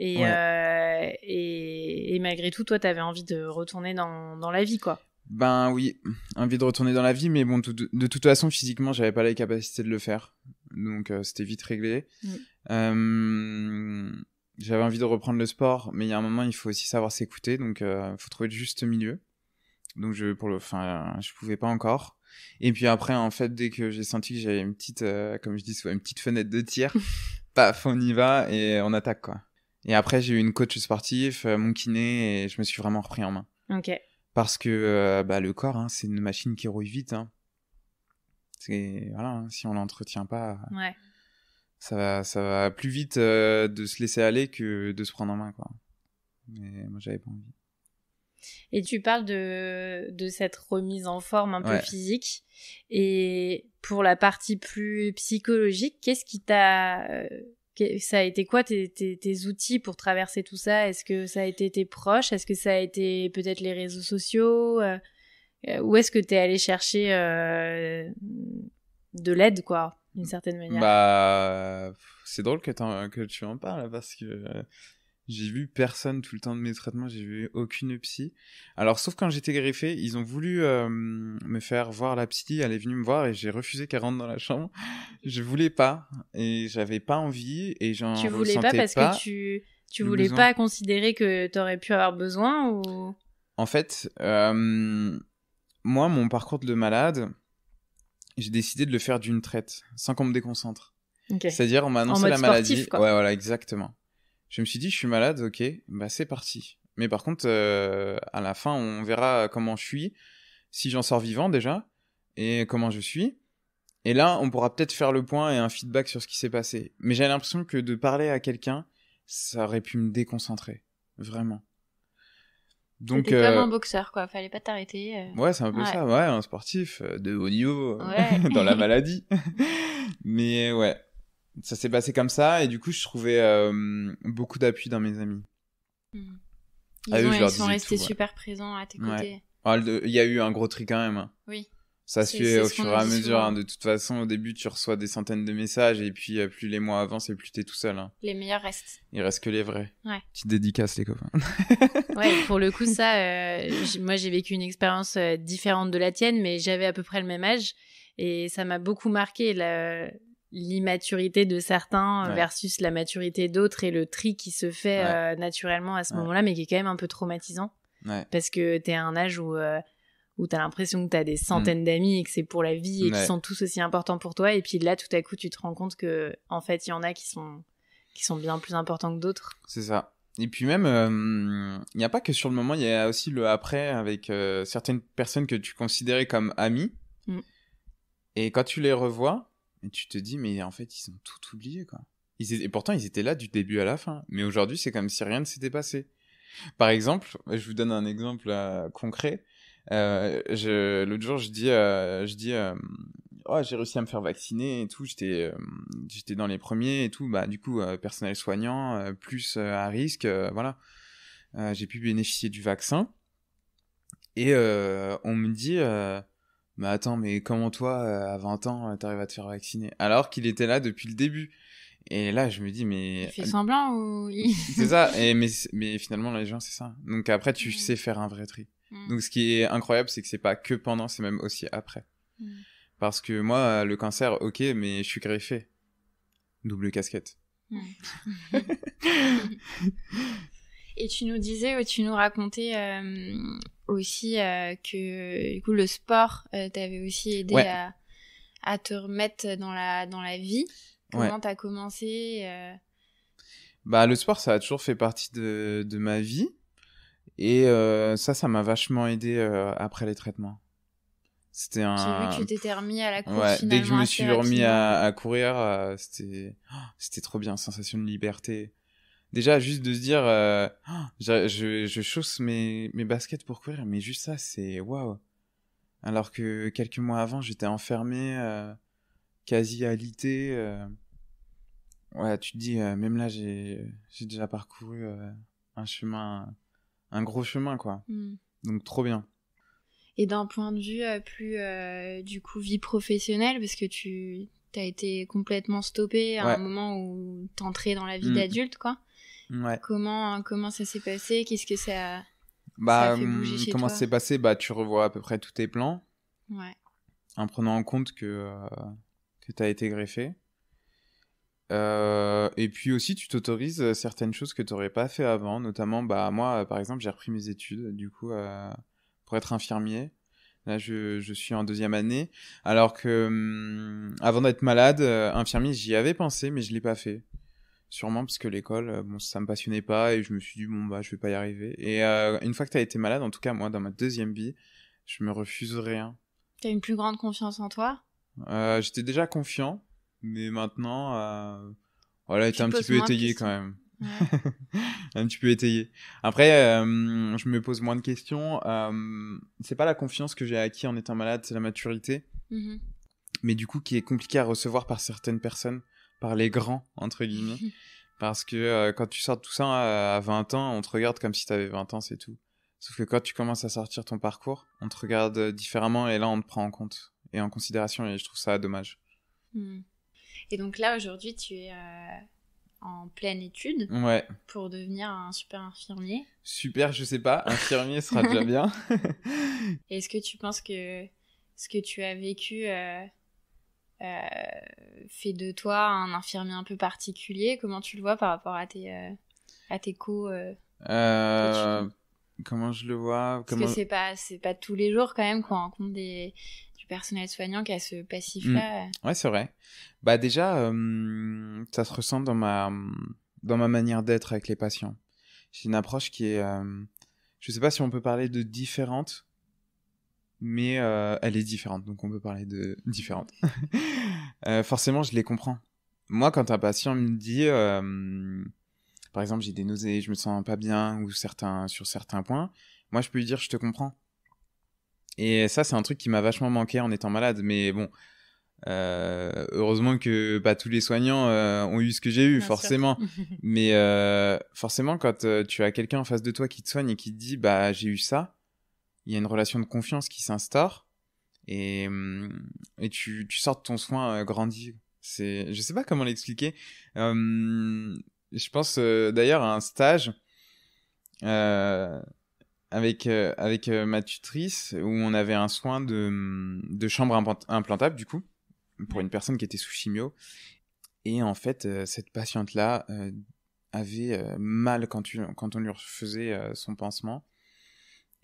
Euh, et, et, malgré tout, toi, t'avais envie de retourner dans, dans la vie, quoi. Ben oui, envie de retourner dans la vie, mais bon, de, toute façon, physiquement, j'avais pas la capacité de le faire donc euh, c'était vite réglé. Euh, j'avais envie de reprendre le sport, mais il y a un moment, il faut aussi savoir s'écouter, donc il euh, faut trouver le juste milieu. Donc je, pour le, enfin, je pouvais pas encore. Et puis après, en fait, dès que j'ai senti que j'avais une petite, comme je dis une petite fenêtre de tir, paf, on y va et on attaque, quoi. Et après, j'ai eu une coach sportive, mon kiné, et je me suis vraiment repris en main. Parce que bah, le corps, hein, c'est une machine qui rouille vite. Hein voilà, hein, si on l'entretient pas, ça va, plus vite euh, de se laisser aller que de se prendre en main, quoi. Mais moi, j'avais pas envie. Et tu parles de, cette remise en forme un peu physique. Et pour la partie plus psychologique, qu'est-ce qui t'a euh, ça a été quoi tes, tes outils pour traverser tout ça Est-ce que ça a été tes proches Est-ce que ça a été peut-être les réseaux sociaux euh, euh, où est-ce que tu es allé chercher euh, de l'aide, quoi, d'une certaine manière Bah, c'est drôle que, tu en parles parce que euh, j'ai vu personne tout le temps de mes traitements, j'ai vu aucune psy. Alors, sauf quand j'étais greffé, ils ont voulu me faire voir la psy, elle est venue me voir et j'ai refusé qu'elle rentre dans la chambre. Je voulais pas et j'avais pas envie et j'en Tu voulais pas parce que tu, tu voulais pas considérer que tu aurais pu avoir besoin ou En fait, moi, mon parcours de malade, j'ai décidé de le faire d'une traite, sans qu'on me déconcentre. C'est-à-dire, on m'a annoncé la maladie. Ouais, voilà, exactement. Je me suis dit, je suis malade, ok, bah c'est parti. Mais par contre, euh, à la fin, on verra comment je suis, si j'en sors vivant déjà, et comment je suis. Et là, on pourra peut-être faire le point et un feedback sur ce qui s'est passé. Mais j'ai l'impression que de parler à quelqu'un, ça aurait pu me déconcentrer. Vraiment. Donc, C'était comme un euh, boxeur, quoi. Fallait pas t'arrêter. Euh. Ouais, c'est un peu ça. Ouais, un sportif euh, de haut niveau, dans la maladie. Mais ouais, ça s'est passé comme ça. Et du coup, je trouvais beaucoup d'appui dans mes amis. Hmm. Ils, sont restés super présents à tes côtés. Il y a eu un gros tri quand même. Hein. Oui. Ça se fait au fur et à mesure. Hein. De toute façon, au début, tu reçois des centaines de messages et puis euh, plus les mois avancent et plus t'es tout seul. Hein. Les meilleurs restent. Il reste que les vrais. Tu te les copains. pour le coup, ça, euh, moi, j'ai vécu une expérience euh, différente de la tienne, mais j'avais à peu près le même âge et ça m'a beaucoup marqué l'immaturité de certains versus la maturité d'autres et le tri qui se fait naturellement à ce moment-là, mais qui est quand même un peu traumatisant. Parce que es à un âge où où t'as l'impression que t'as des mm. centaines d'amis et que c'est pour la vie et qu'ils qui sont tous aussi importants pour toi. Et puis là, tout à coup, tu te rends compte que en fait, il y en a qui sont qui sont bien plus importants que d'autres. C'est ça. Et puis même, euh, il n'y a pas que sur le moment, il y a aussi le après avec euh, certaines personnes que tu considérais comme amies. Mm. Et quand tu les revois, tu te dis, mais en fait, ils ont tout oublié, quoi. Et pourtant, ils étaient là du début à la fin. Mais aujourd'hui, c'est comme si rien ne s'était passé. Par exemple, je vous donne un exemple euh, concret. Euh, je, l'autre jour, je dis, euh, je dis euh, oh, j'ai réussi à me faire vacciner et tout, j'étais j'étais dans les premiers et tout, bah du coup personnel soignant plus à risque, voilà. j'ai pu bénéficier du vaccin et on me dit mais bah, attends, mais comment toi à 20 ans t'arrives à te faire vacciner alors qu'il était là depuis le début. Et là, je me dis, mais. semblant ou. c'est ça, et, mais, mais finalement, les gens, c'est ça. Donc après, tu mmh. sais faire un vrai tri. Mm. Donc ce qui est incroyable, c'est que c'est pas que pendant, c'est même aussi après. Mm. Parce que moi, le cancer, ok, mais je suis greffé. Double casquette. Mm. Et tu nous disais, tu nous racontais euh, aussi euh, que du coup, le sport euh, t'avait aussi aidé à, te remettre dans la, dans la vie. Comment tu t'as commencé bah, Le sport, ça a toujours fait partie de, de ma vie. Et euh, ça, ça m'a vachement aidé euh, après les traitements. C'était un. que tu t'étais remis à la course. Ouais, dès que je me suis remis à, courir, euh, c'était oh, c'était trop bien, sensation de liberté. Déjà, juste de se dire, oh, je, je, chausse mes, mes baskets pour courir, mais juste ça, c'est waouh. Alors que quelques mois avant, j'étais enfermé, quasi alité. Ouais, tu te dis, même là, j'ai déjà parcouru un chemin un gros chemin, quoi. Hmm. Donc, trop bien. Et d'un point de vue euh, plus, euh, du coup, vie professionnelle, parce que tu as été complètement stoppé à un moment où tu entrais dans la vie hmm. d'adulte, quoi. Comment, comment ça s'est passé Qu'est-ce que ça, bah, a fait hum, Comment ça s'est passé Bah, tu revois à peu près tous tes plans. En prenant en compte que, euh, que tu as été greffé. Euh, et puis aussi, tu t'autorises euh, certaines choses que tu n'aurais pas fait avant, notamment, bah, moi, euh, par exemple, j'ai repris mes études, du coup, pour être infirmier. Là, je, suis en deuxième année. Alors que, hum, avant d'être malade, infirmier, j'y avais pensé, mais je l'ai pas fait. Sûrement parce que l'école, bon, ça me passionnait pas et je me suis dit, bon, bah, je vais pas y arriver. Et une fois que tu as été malade, en tout cas, moi, dans ma deuxième vie, je me refuse rien. T'as une plus grande confiance en toi J'étais déjà confiant, mais maintenant, euh, voilà, était un petit peu étayé quand même. un petit peu étayé. Après, euh, je me pose moins de questions. Euh, c'est pas la confiance que j'ai acquis en étant malade, c'est la maturité. Mm-hmm. Mais du coup, qui est compliqué à recevoir par certaines personnes, par les grands, entre guillemets. Parce que euh, quand tu sors tout ça euh, à 20 ans, on te regarde comme si t'avais 20 ans, c'est tout. Sauf que quand tu commences à sortir ton parcours, on te regarde différemment et là, on te prend en compte et en considération et je trouve ça dommage. Mm. Et donc là, aujourd'hui, tu es euh, en pleine étude ouais. pour devenir un super infirmier. Super, je sais pas, infirmier sera déjà bien. Est-ce que tu penses que ce que tu as vécu euh, euh, fait de toi un infirmier un peu particulier Comment tu le vois par rapport à tes, euh, à tes Comment je le vois Parce que c'est pas, c'est pas tous les jours quand même qu'on rencontre des, personnel soignant qui a ce mm. passif-là. Ouais, c'est vrai. Bah déjà, euh, ça se ressent dans ma, mm, dans ma manière d'être avec les patients. J'ai une approche qui est, Je euh, je sais pas si on peut parler de différente, mais euh, elle est différente, donc on peut parler de différente. forcément, je les comprends. Moi, quand un patient me dit, par exemple, j'ai des nausées, je me sens pas bien, ou certains, sur certains points, moi, je peux lui dire, je te comprends et ça, c'est un truc qui m'a vachement manqué en étant malade. Mais bon, euh, heureusement que pas bah, tous les soignants euh, ont eu ce que j'ai eu, forcément. mais euh, forcément, quand tu as quelqu'un en face de toi qui te soigne et qui te dit bah j'ai eu ça, il y a une relation de confiance qui s'instaure et, hum, et tu, tu sors de ton soin grandi. C'est, je sais pas comment l'expliquer. Hum, je pense d'ailleurs à un stage avec, euh, avec euh, ma tutrice où on avait un soin de, mm, chambre implantable, du coup, pour une personne qui était sous chimio. Et en fait, euh, cette patiente-là avait mal quand, tu, quand on lui refaisait son pansement.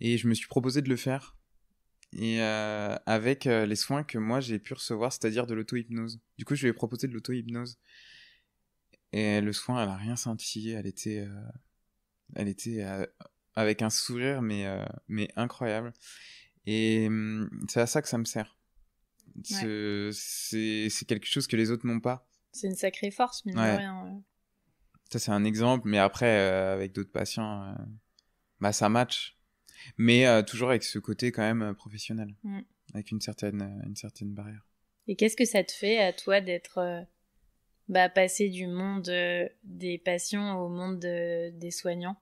Et je me suis proposé de le faire. Et avec les soins que moi j'ai pu recevoir, c'est-à-dire de l'auto-hypnose. Du coup, je lui ai proposé de l'auto-hypnose. Et le soin, elle n'a rien senti. Elle était elle était avec un sourire, mais, euh, mais incroyable. Et hum, c'est à ça que ça me sert. C'est quelque chose que les autres n'ont pas. C'est une sacrée force, mais rien. Ça, c'est un exemple, mais après, euh, avec d'autres patients, euh, bah, ça match. Mais toujours avec ce côté quand même professionnel, mm. avec une certaine, une certaine barrière. Et qu'est-ce que ça te fait à toi d'être bah, passé du monde des patients au monde des soignants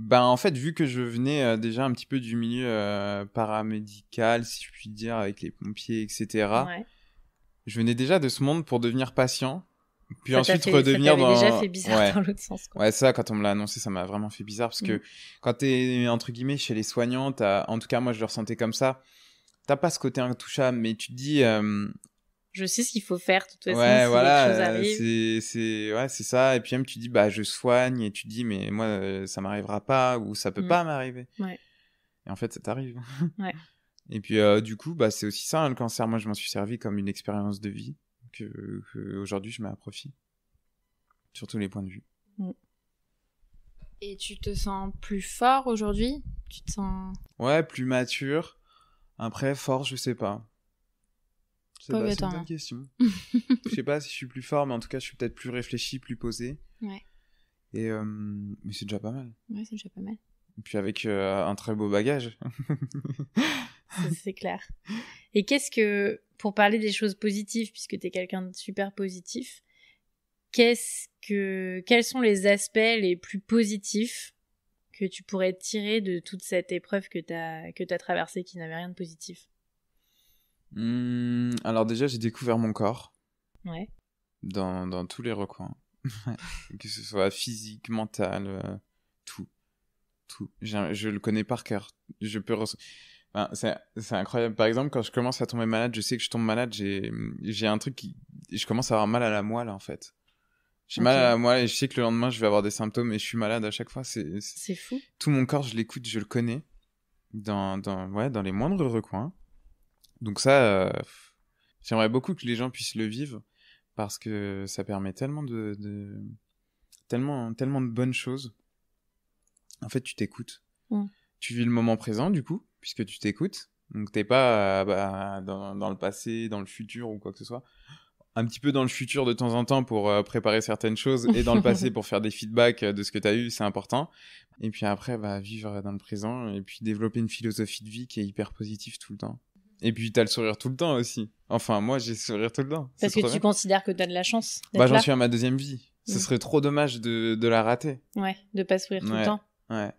ben, en fait, vu que je venais euh, déjà un petit peu du milieu euh, paramédical, si je puis dire, avec les pompiers, etc., je venais déjà de ce monde pour devenir patient, puis ensuite fait, redevenir ça dans. déjà fait bizarre ouais. dans l'autre sens. Ouais, ça, quand on me l'a annoncé, ça m'a vraiment fait bizarre parce que quand mm. quand t'es entre guillemets chez les soignants, en tout cas moi je le ressentais comme ça. T'as pas ce côté intouchable, mais tu te dis, euh, je sais ce qu'il faut faire de toute façon ouais, voilà, euh, c'est ouais, c'est ça et puis même tu dis bah je soigne et tu dis mais moi euh, ça m'arrivera pas ou ça peut mm. pas m'arriver ouais. et en fait ça t'arrive ouais. et puis euh, du coup bah c'est aussi ça hein, le cancer moi je m'en suis servi comme une expérience de vie que, aujourd'hui je mets à profit sur tous les points de vue mm. et tu te sens plus fort aujourd'hui tu te sens ouais plus mature après fort je sais pas c'est une hein. question. je sais pas si je suis plus fort, mais en tout cas, je suis peut-être plus réfléchi, plus posé. Ouais. Et euh, mais c'est déjà pas mal. Ouais, c'est déjà pas mal. Et puis avec euh, un très beau bagage. c'est clair. Et qu'est-ce que, pour parler des choses positives, puisque tu es quelqu'un de super positif, qu'est-ce que, quels sont les aspects les plus positifs que tu pourrais tirer de toute cette épreuve que tu as, que as traversée qui n'avait rien de positif Hmm, alors déjà, j'ai découvert mon corps. Dans, tous les recoins. que ce soit physique, mental, euh, tout. Tout. Je le connais par cœur. Je peux... c'est incroyable. Par exemple, quand je commence à tomber malade, je sais que je tombe malade, j'ai un truc qui... Je commence à avoir mal à la moelle, en fait. J'ai mal à la moelle et je sais que le lendemain, je vais avoir des symptômes et je suis malade à chaque fois. C'est fou. Tout mon corps, je l'écoute, je le connais. Dans, dans, ouais, dans les moindres recoins. Donc ça, euh, j'aimerais beaucoup que les gens puissent le vivre parce que ça permet tellement de, tellement, tellement de bonnes choses. En fait, tu t'écoutes. Mm. Tu vis le moment présent, du coup, puisque tu t'écoutes. Donc t'es pas euh, bah, dans, le passé, dans le futur ou quoi que ce soit. Un petit peu dans le futur de temps en temps pour euh, préparer certaines choses et dans le passé pour faire des feedbacks de ce que t'as eu, c'est important. Et puis après, bah, vivre dans le présent et puis développer une philosophie de vie qui est hyper positive tout le temps. Et puis t'as le sourire tout le temps aussi. Enfin, moi j'ai le sourire tout le temps. Parce que tu considères que t'as de la chance. Bah, j'en suis à ma deuxième vie. Ce mmh. serait trop dommage de, la rater. Ouais, de pas sourire tout le temps. Ouais.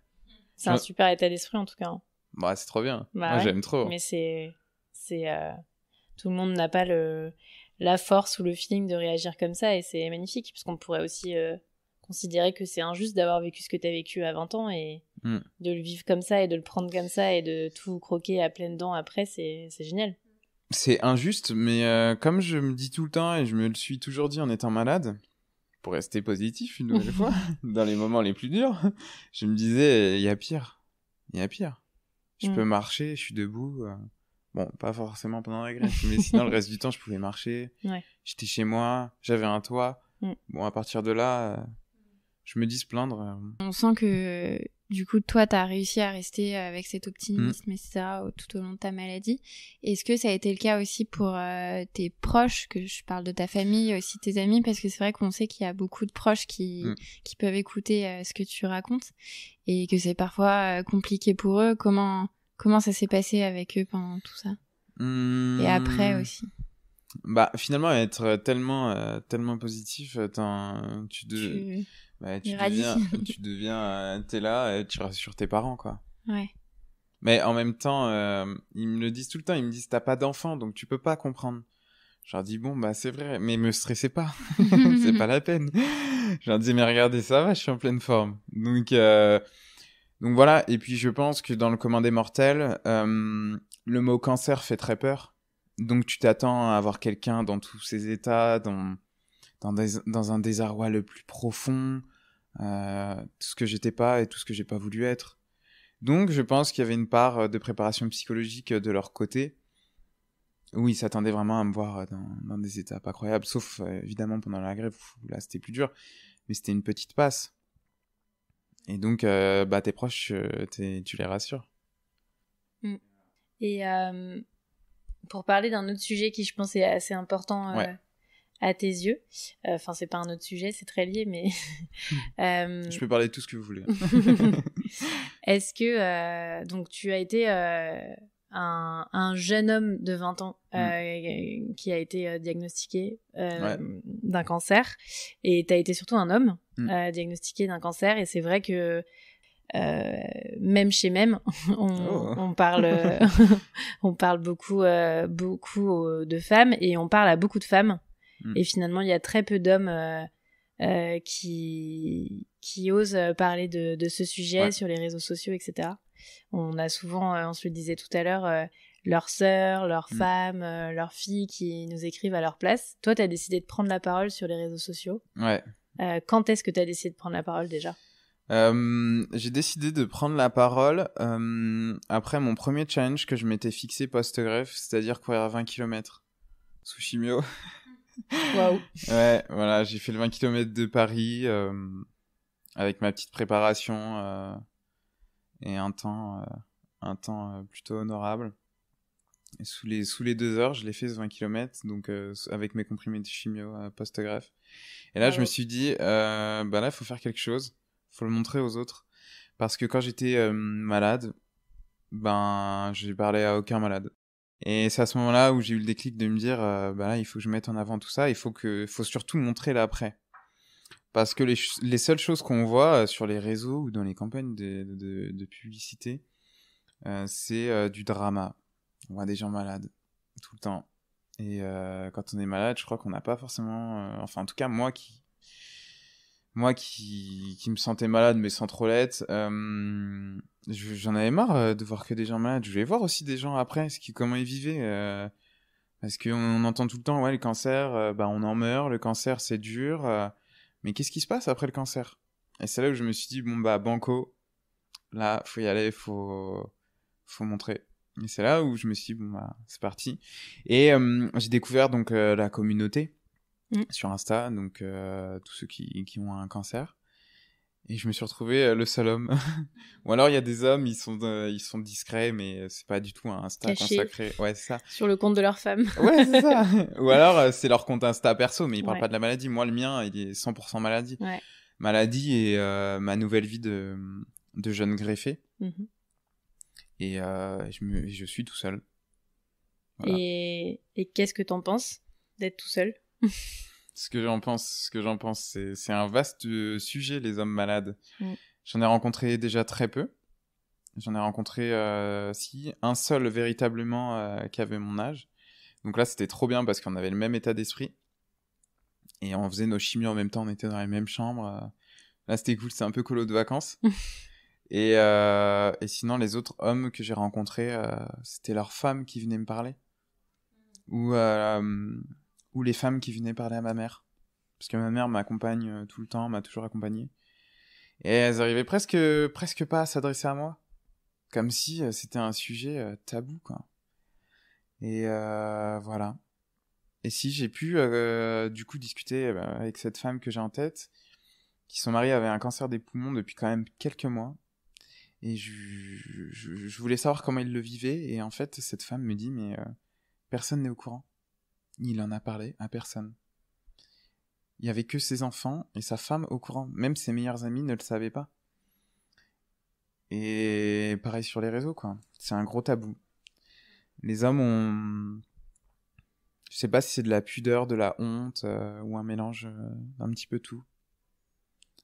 C'est un super état d'esprit en tout cas. Hein. Bah, c'est trop bien. Bah j'aime trop. Mais c'est. c'est euh, Tout le monde n'a pas le la force ou le feeling de réagir comme ça et c'est magnifique parce qu'on pourrait aussi euh, considérer que c'est injuste d'avoir vécu ce que tu as vécu à 20 ans et mm. de le vivre comme ça et de le prendre comme ça et de tout croquer à pleines dents après, c'est génial. C'est injuste, mais euh, comme je me dis tout le temps et je me le suis toujours dit en étant malade, pour rester positif une nouvelle fois, dans les moments les plus durs, je me disais, il y a pire, il y a pire. Je mm. peux marcher, je suis debout. Euh, bon, pas forcément pendant la grève, mais sinon le reste du temps, je pouvais marcher. J'étais chez moi, j'avais un toit. Mm. Bon, à partir de là, euh, je me dis se plaindre. Euh. On sent que du coup, toi, tu as réussi à rester avec cet optimisme, mm. etc., tout au long de ta maladie. Est-ce que ça a été le cas aussi pour euh, tes proches, que je parle de ta famille, aussi tes amis, parce que c'est vrai qu'on sait qu'il y a beaucoup de proches qui, mm. qui peuvent écouter euh, ce que tu racontes et que c'est parfois compliqué pour eux. Comment, comment ça s'est passé avec eux pendant tout ça Et après hmm. aussi bah finalement être tellement tellement positif tu, tu tu, deviens, tu euh, es t'es là, tu rassures tes parents, quoi. Ouais. Mais en même temps, euh, ils me le disent tout le temps, ils me disent t'as pas d'enfant, donc tu peux pas comprendre. Je leur dis bon bah c'est vrai, mais me stressez pas, c'est pas la peine. Je leur dis mais regardez ça va, je suis en pleine forme. Donc euh, donc voilà. Et puis je pense que dans le commun des mortels, le mot cancer fait très peur. Donc tu t'attends à avoir quelqu'un dans tous ses états, dans dans, dans un désarroi le plus profond, euh, tout ce que j'étais pas et tout ce que j'ai pas voulu être. Donc je pense qu'il y avait une part euh, de préparation psychologique euh, de leur côté où ils s'attendaient vraiment à me voir dans, des des pas croyables sauf évidemment pendant la grève là c'était plus dur, mais c'était une petite passe. Et donc bah tes proches, tu les rassures. Mm. Et pour parler d'un autre sujet qui je pense est assez important à tes yeux euh, Enfin, c'est pas un autre sujet, c'est très lié, mais. Euh, Je peux parler de tout ce que vous voulez. Est-ce que. Euh, donc, tu as été. Un, jeune homme de 20 ans mm. qui a été diagnostiqué d'un cancer. Et tu as été surtout un homme mm. diagnostiqué d'un cancer. Et c'est vrai que même chez même, on, oh. on parle, on parle beaucoup, beaucoup de femmes et on parle à beaucoup de femmes. Mm. Et finalement, il y a très peu d'hommes euh, euh, qui, qui osent euh, parler de, ce sujet sur les réseaux sociaux, etc. On a souvent, on se le disait tout à l'heure, leurs sœurs, leurs mm. femmes, leurs filles qui nous écrivent à leur place. Toi, tu as décidé de prendre la parole sur les réseaux sociaux. Ouais. quand est-ce que tu as décidé de prendre la parole déjà j'ai décidé de prendre la parole après mon premier challenge que je m'étais fixé post-greffe, c'est-à-dire courir à 20 km sous chimio. Ouais, voilà, j'ai fait le 20 km de Paris euh, avec ma petite préparation euh, et un temps, euh, un temps plutôt honorable. Et sous les, sous les deux heures, je l'ai fait ce 20 km, donc avec mes comprimés de chimio post Et là, je me suis dit, bah là, il faut faire quelque chose, faut le montrer aux autres. Parce que quand j'étais malade, ben, je parlé à aucun malade. Et c'est à ce moment-là où j'ai eu le déclic de me dire, euh, bah là, il faut que je mette en avant tout ça, il faut que, faut surtout montrer l'après. Parce que les, seules choses qu'on voit euh, sur les réseaux ou dans les campagnes de, publicité, euh, c'est du drama. On voit des gens malades tout le temps. Et quand on est malade, je crois qu'on n'a pas forcément, enfin en tout cas moi qui, moi qui, qui, me sentais malade mais sans trop l'être, euh, j'en avais marre euh, de voir que des gens malades. Je voulais voir aussi des gens après, ce qui, comment ils vivaient. Euh, parce qu'on on entend tout le temps, ouais, le cancer, bah, on en meurt, le cancer c'est dur. mais qu'est-ce qui se passe après le cancer Et c'est là où je me suis dit, bon bah banco, là faut y aller, faut, faut montrer. Et c'est là où je me suis dit, bon bah c'est parti. Et j'ai découvert donc la communauté Mm. sur Insta, donc euh, tous ceux qui, ont un cancer. Et je me suis retrouvé euh, le seul homme. Ou alors il y a des hommes, ils sont, euh, ils sont discrets, mais c'est pas du tout un Insta consacré. Ouais, ça. Sur le compte de leur femme. ouais, c'est ça. Ou alors c'est leur compte Insta perso, mais ils parlent pas de la maladie. Moi, le mien, il est 100% maladie. Maladie et ma nouvelle vie de, de jeune greffé. Mm-hmm. Et je, suis tout seul. Et, et qu'est-ce que t'en penses d'être tout seul ce que j'en pense, ce que j'en pense, c'est un vaste euh, sujet les hommes malades. Mm. J'en ai rencontré déjà très peu. J'en ai rencontré euh, si un seul véritablement euh, qui avait mon âge. Donc là, c'était trop bien parce qu'on avait le même état d'esprit et on faisait nos chimies en même temps. On était dans les mêmes chambres. Là, c'était cool. C'est un peu colo de vacances. et, et, sinon, les autres hommes que j'ai rencontrés, c'était leurs femmes qui venaient me parler ou ou les femmes qui venaient parler à ma mère. Parce que ma mère m'accompagne euh, tout le temps, m'a toujours accompagné. Et elles arrivaient presque, presque pas à s'adresser à moi. Comme si euh, c'était un sujet euh, tabou, quoi. Et voilà. Et si j'ai pu, du coup, discuter avec cette femme que j'ai en tête, qui son mari avait un cancer des poumons depuis quand même quelques mois. Et je, voulais savoir comment il le vivait. Et en fait, cette femme me dit, mais personne n'est au courant il en a parlé à personne. Il n'y avait que ses enfants et sa femme au courant. Même ses meilleurs amis ne le savaient pas. Et pareil sur les réseaux, quoi. C'est un gros tabou. Les hommes ont. Je sais pas si c'est de la pudeur, de la honte, euh, ou un mélange d'un euh, petit peu tout.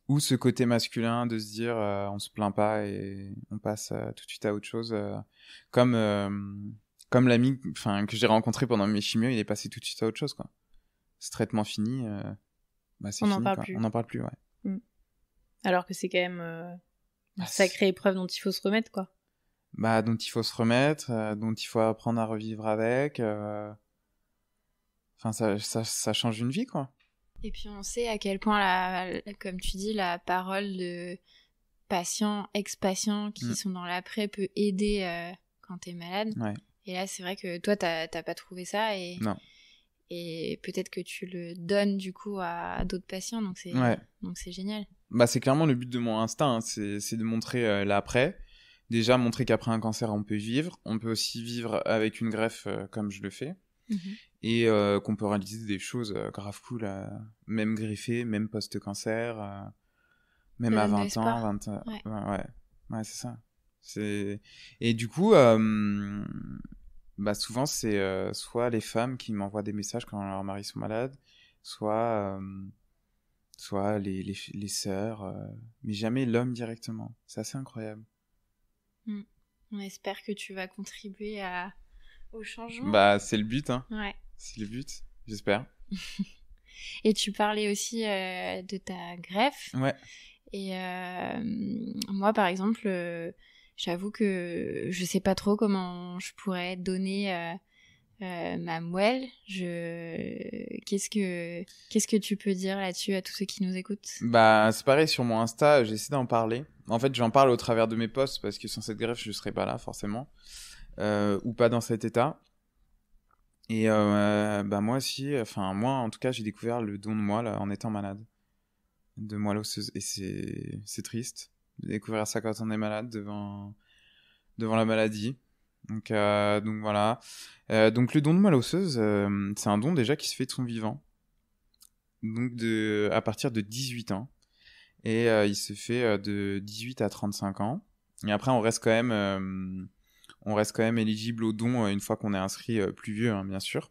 Ou ce côté masculin de se dire euh, on se plaint pas et on passe tout de suite à autre chose. comme comme l'ami enfin que j'ai rencontré pendant mes chimios, il est passé tout de suite à autre chose quoi. Ce traitement fini, euh, bah, on n'en parle, plus. Ouais. Mm. Alors que c'est quand même euh, une bah, sacrée épreuve dont il faut se remettre quoi. Bah dont il faut se remettre, euh, dont il faut apprendre à revivre avec. Euh, enfin ça, ça, change une vie quoi. Et puis on sait à quel point la, comme tu dis la parole de patients, ex-patients qui mm. sont dans l'après peut aider quand t'es malade. Ouais. Et là, c'est vrai que toi, t'as pas trouvé ça. Et... Non. Et peut-être que tu le donnes du coup à, d'autres patients, donc c'est c'est génial. Bah, c'est clairement le but de mon instinct, hein. c'est de montrer euh, l'après. Déjà, montrer qu'après un cancer, on peut vivre. On peut aussi vivre avec une greffe euh, comme je le fais. Mm-hmm. Et euh, qu'on peut réaliser des choses grave cool, même griffé, même post-cancer, même à 20 ans, 20 Ouais, ouais. ouais c'est ça. Et du coup, bah souvent c'est euh, soit les femmes qui m'envoient des messages quand leurs maris sont malades, soit soit les, les, sœurs, euh, mais jamais l'homme directement. C'est assez incroyable. Mmh. On espère que tu vas contribuer à... au changement. Bah c'est le but, hein. C'est le but, j'espère. Et tu parlais aussi euh, de ta greffe. Ouais. Et moi par exemple j'avoue que je sais pas trop comment je pourrais donner euh, euh, ma moelle. Qu'est-ce, que... Qu'est-ce que tu peux dire là-dessus à tous ceux qui nous écoutent Bah, c'est pareil, sur mon Insta, j'essaie d'en parler. En fait, j'en parle au travers de mes posts parce que sans cette greffe, je serais pas là, forcément. Euh, ou pas dans cet état. Et bah moi aussi, enfin moi en tout cas, j'ai découvert le don de moelle en étant malade de moelle osseuse et c'est, c'est triste découvrir ça quand on est malade devant, devant la maladie. Donc, euh, donc voilà. Euh, donc le don de moelle osseuse, euh, c'est un don déjà qui se fait de son vivant. Donc de, à partir de 18 ans. Et il se fait de 18 à 35 ans. Et après, on reste quand même, on reste quand même éligible au don une fois qu'on est inscrit plus vieux, hein, bien sûr.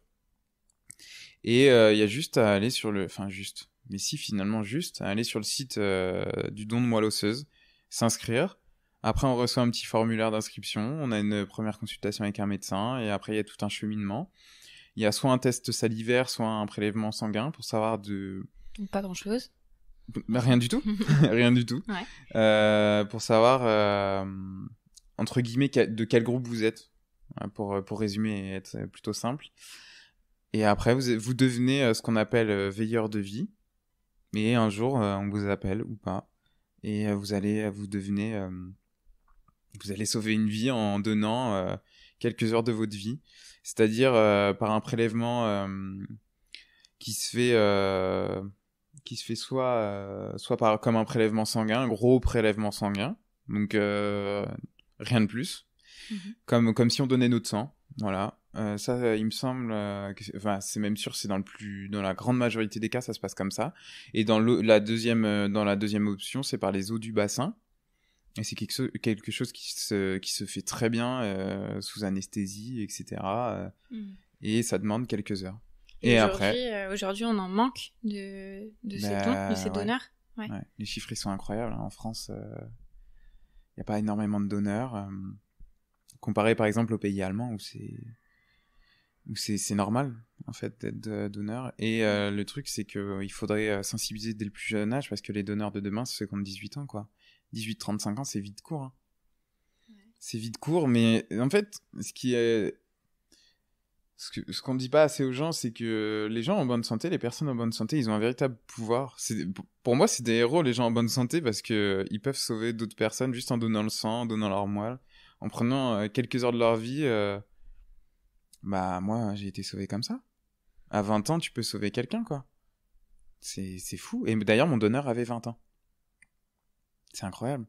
Et il y a juste à aller sur le... Enfin juste. Mais si finalement juste, à aller sur le site du don de moelle osseuse s'inscrire. Après, on reçoit un petit formulaire d'inscription, on a une première consultation avec un médecin, et après, il y a tout un cheminement. Il y a soit un test salivaire, soit un prélèvement sanguin pour savoir de... Pas grand-chose. Bah, rien du tout. rien du tout. Euh, pour savoir, euh, entre guillemets, de quel groupe vous êtes, euh, pour, pour résumer et être plutôt simple. Et après, vous, vous devenez ce qu'on appelle veilleur de vie. Et un jour, on vous appelle ou pas et euh, vous allez euh, vous devenez euh, vous allez sauver une vie en donnant quelques heures de votre vie, c'est-à-dire par un prélèvement qui se fait qui se fait soit soit par comme un prélèvement sanguin, un gros prélèvement sanguin, donc rien de plus, mhm. comme comme si on donnait notre sang, voilà. Euh, ça, il me semble, euh, que enfin, c'est même sûr, c'est dans le plus, dans la grande majorité des cas, ça se passe comme ça. Et dans la deuxième, euh, dans la deuxième option, c'est par les eaux du bassin. Et c'est quelque, chose qui se, qui se fait très bien sous anesthésie, etc. Hmm. Et ça demande quelques heures. Et, après. Aujourd'hui, on en manque de, de ces bah, de ces donneurs. Les chiffres, ils sont incroyables. Hein. En France, il n'y a pas énormément de donneurs. comparé par exemple au pays allemand, où c'est c'est normal en fait d'être euh, donneur. Et euh, le truc c'est que euh, il faudrait sensibiliser dès le plus jeune âge parce que les donneurs de demain c'est ceux qui ont 18 ans quoi. 18-35 ans c'est vite court. Hein. C'est vite court, mais en fait ce qui est ce qu'on ne dit pas assez aux gens, c'est que les gens en bonne santé, les personnes en bonne santé, ils ont un véritable pouvoir. Pour moi, c'est des héros, les gens en bonne santé, parce que ils peuvent sauver d'autres personnes juste en donnant le sang, en donnant leur moelle, en prenant quelques heures de leur vie. Bah, moi, j'ai été sauvé comme ça. À 20 ans, tu peux sauver quelqu'un, quoi. C'est fou. Et d'ailleurs, mon donneur avait 20 ans. C'est incroyable.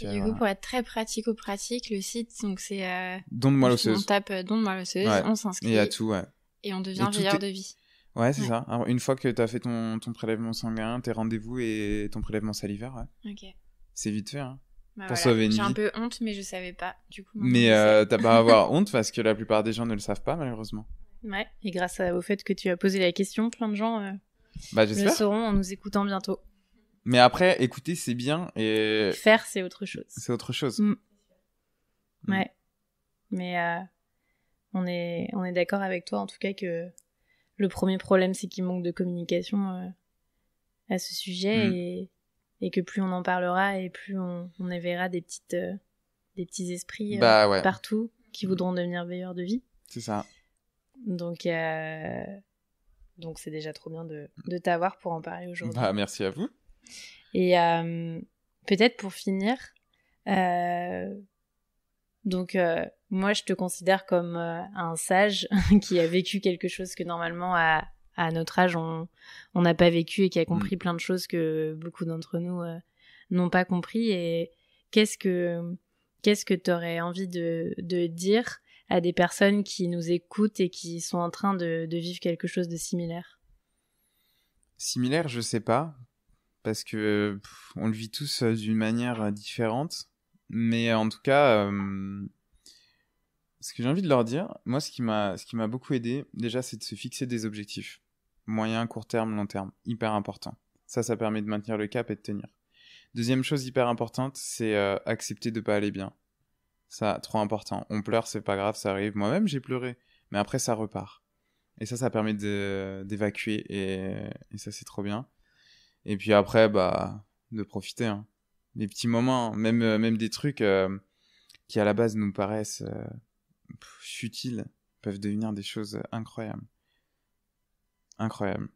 et du coup, euh, pour être très pratico-pratique, le site, donc c'est. Euh, de moi osseuse. On tape euh, don de moi osseuse, on s'inscrit. Et à tout, ouais. Et on devient veilleur de vie. Ouais, c'est ça. une fois que tu as fait ton, ton prélèvement sanguin, tes rendez-vous et ton prélèvement salivaire, ouais. Ok. C'est vite fait, hein. Bah j'ai un peu honte, mais je savais pas. Du coup, mais tu euh, t'as pas à avoir honte parce que la plupart des gens ne le savent pas, malheureusement. Ouais, et grâce au fait que tu as posé la question, plein de gens euh, bah, le sauront en nous écoutant bientôt. Mais après, écouter, c'est bien. et Faire, c'est autre chose. C'est autre chose. Mm. Mm. Ouais. Mais euh, on est, on est d'accord avec toi, en tout cas, que le premier problème, c'est qu'il manque de communication à ce sujet. Mm. Et et que plus on en parlera et plus on, on éveillera des petites euh, des petits esprits euh, bah partout qui voudront devenir veilleurs de vie. C'est ça. Donc euh, donc c'est déjà trop bien de, de t'avoir pour en parler aujourd'hui. Bah, merci à vous. Et peut-être pour finir, donc moi je te considère comme un sage qui a vécu quelque chose que normalement à à notre âge, on n'a pas vécu et qui a compris mm. plein de choses que beaucoup d'entre nous euh, n'ont pas compris. Et qu'est-ce que qu'est-ce que tu aurais envie de, dire à des personnes qui nous écoutent et qui sont en train de, vivre quelque chose de similaire Similaire, je sais pas, parce que on le vit tous euh, d'une manière euh, différente. Mais en tout cas, ce que j'ai envie de leur dire, moi, ce qui m'a, ce qui m'a beaucoup aidé, déjà, c'est de se fixer des objectifs moyen, court terme, long terme. Hyper important. Ça, ça permet de maintenir le cap et de tenir. Deuxième chose hyper importante, c'est euh, accepter de pas aller bien. Ça, trop important. On pleure, c'est pas grave, ça arrive. Moi-même, j'ai pleuré. Mais après, ça repart. Et ça, ça permet d'évacuer. Et, ça, c'est trop bien. Et puis après, bah, de profiter. Hein. Les petits moments, hein. même, euh, même des trucs euh, qui à la base nous paraissent futiles, peuvent devenir des choses incroyables incroyable.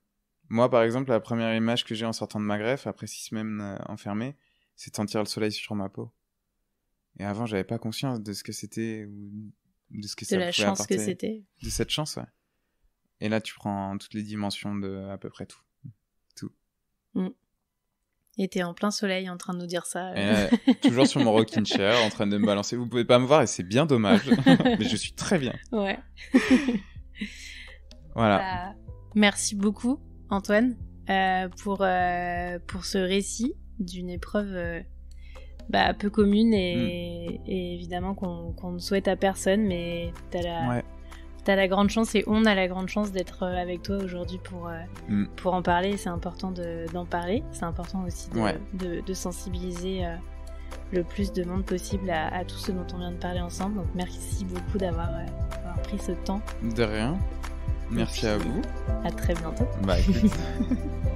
Moi, par exemple, la première image que j'ai en sortant de ma greffe, après six semaines euh, enfermée, c'est de sentir le soleil sur ma peau. Et avant, j'avais pas conscience de ce que c'était ou de ce que de la chance que c'était. De cette chance, ouais. Et là, tu prends toutes les dimensions de à peu près tout. Tout. Mm. Et t'es en plein soleil en train de nous dire ça. toujours sur mon rocking chair, en train de me balancer. Vous pouvez pas me voir et c'est bien dommage. Mais je suis très bien. Ouais. voilà. Bah, Merci beaucoup, Antoine, euh, pour, euh, pour ce récit d'une épreuve euh, bah, peu commune et, mm. évidemment qu'on ne souhaite à personne, mais tu la, as la grande chance et on a la grande chance d'être avec toi aujourd'hui pour, mm. pour en parler. C'est important d'en parler, c'est important aussi de, de, sensibiliser le plus de monde possible à, à, tout ce dont on vient de parler ensemble. Donc merci beaucoup d'avoir pris ce temps. De rien. Merci à vous. À très bientôt. Bye. Bah,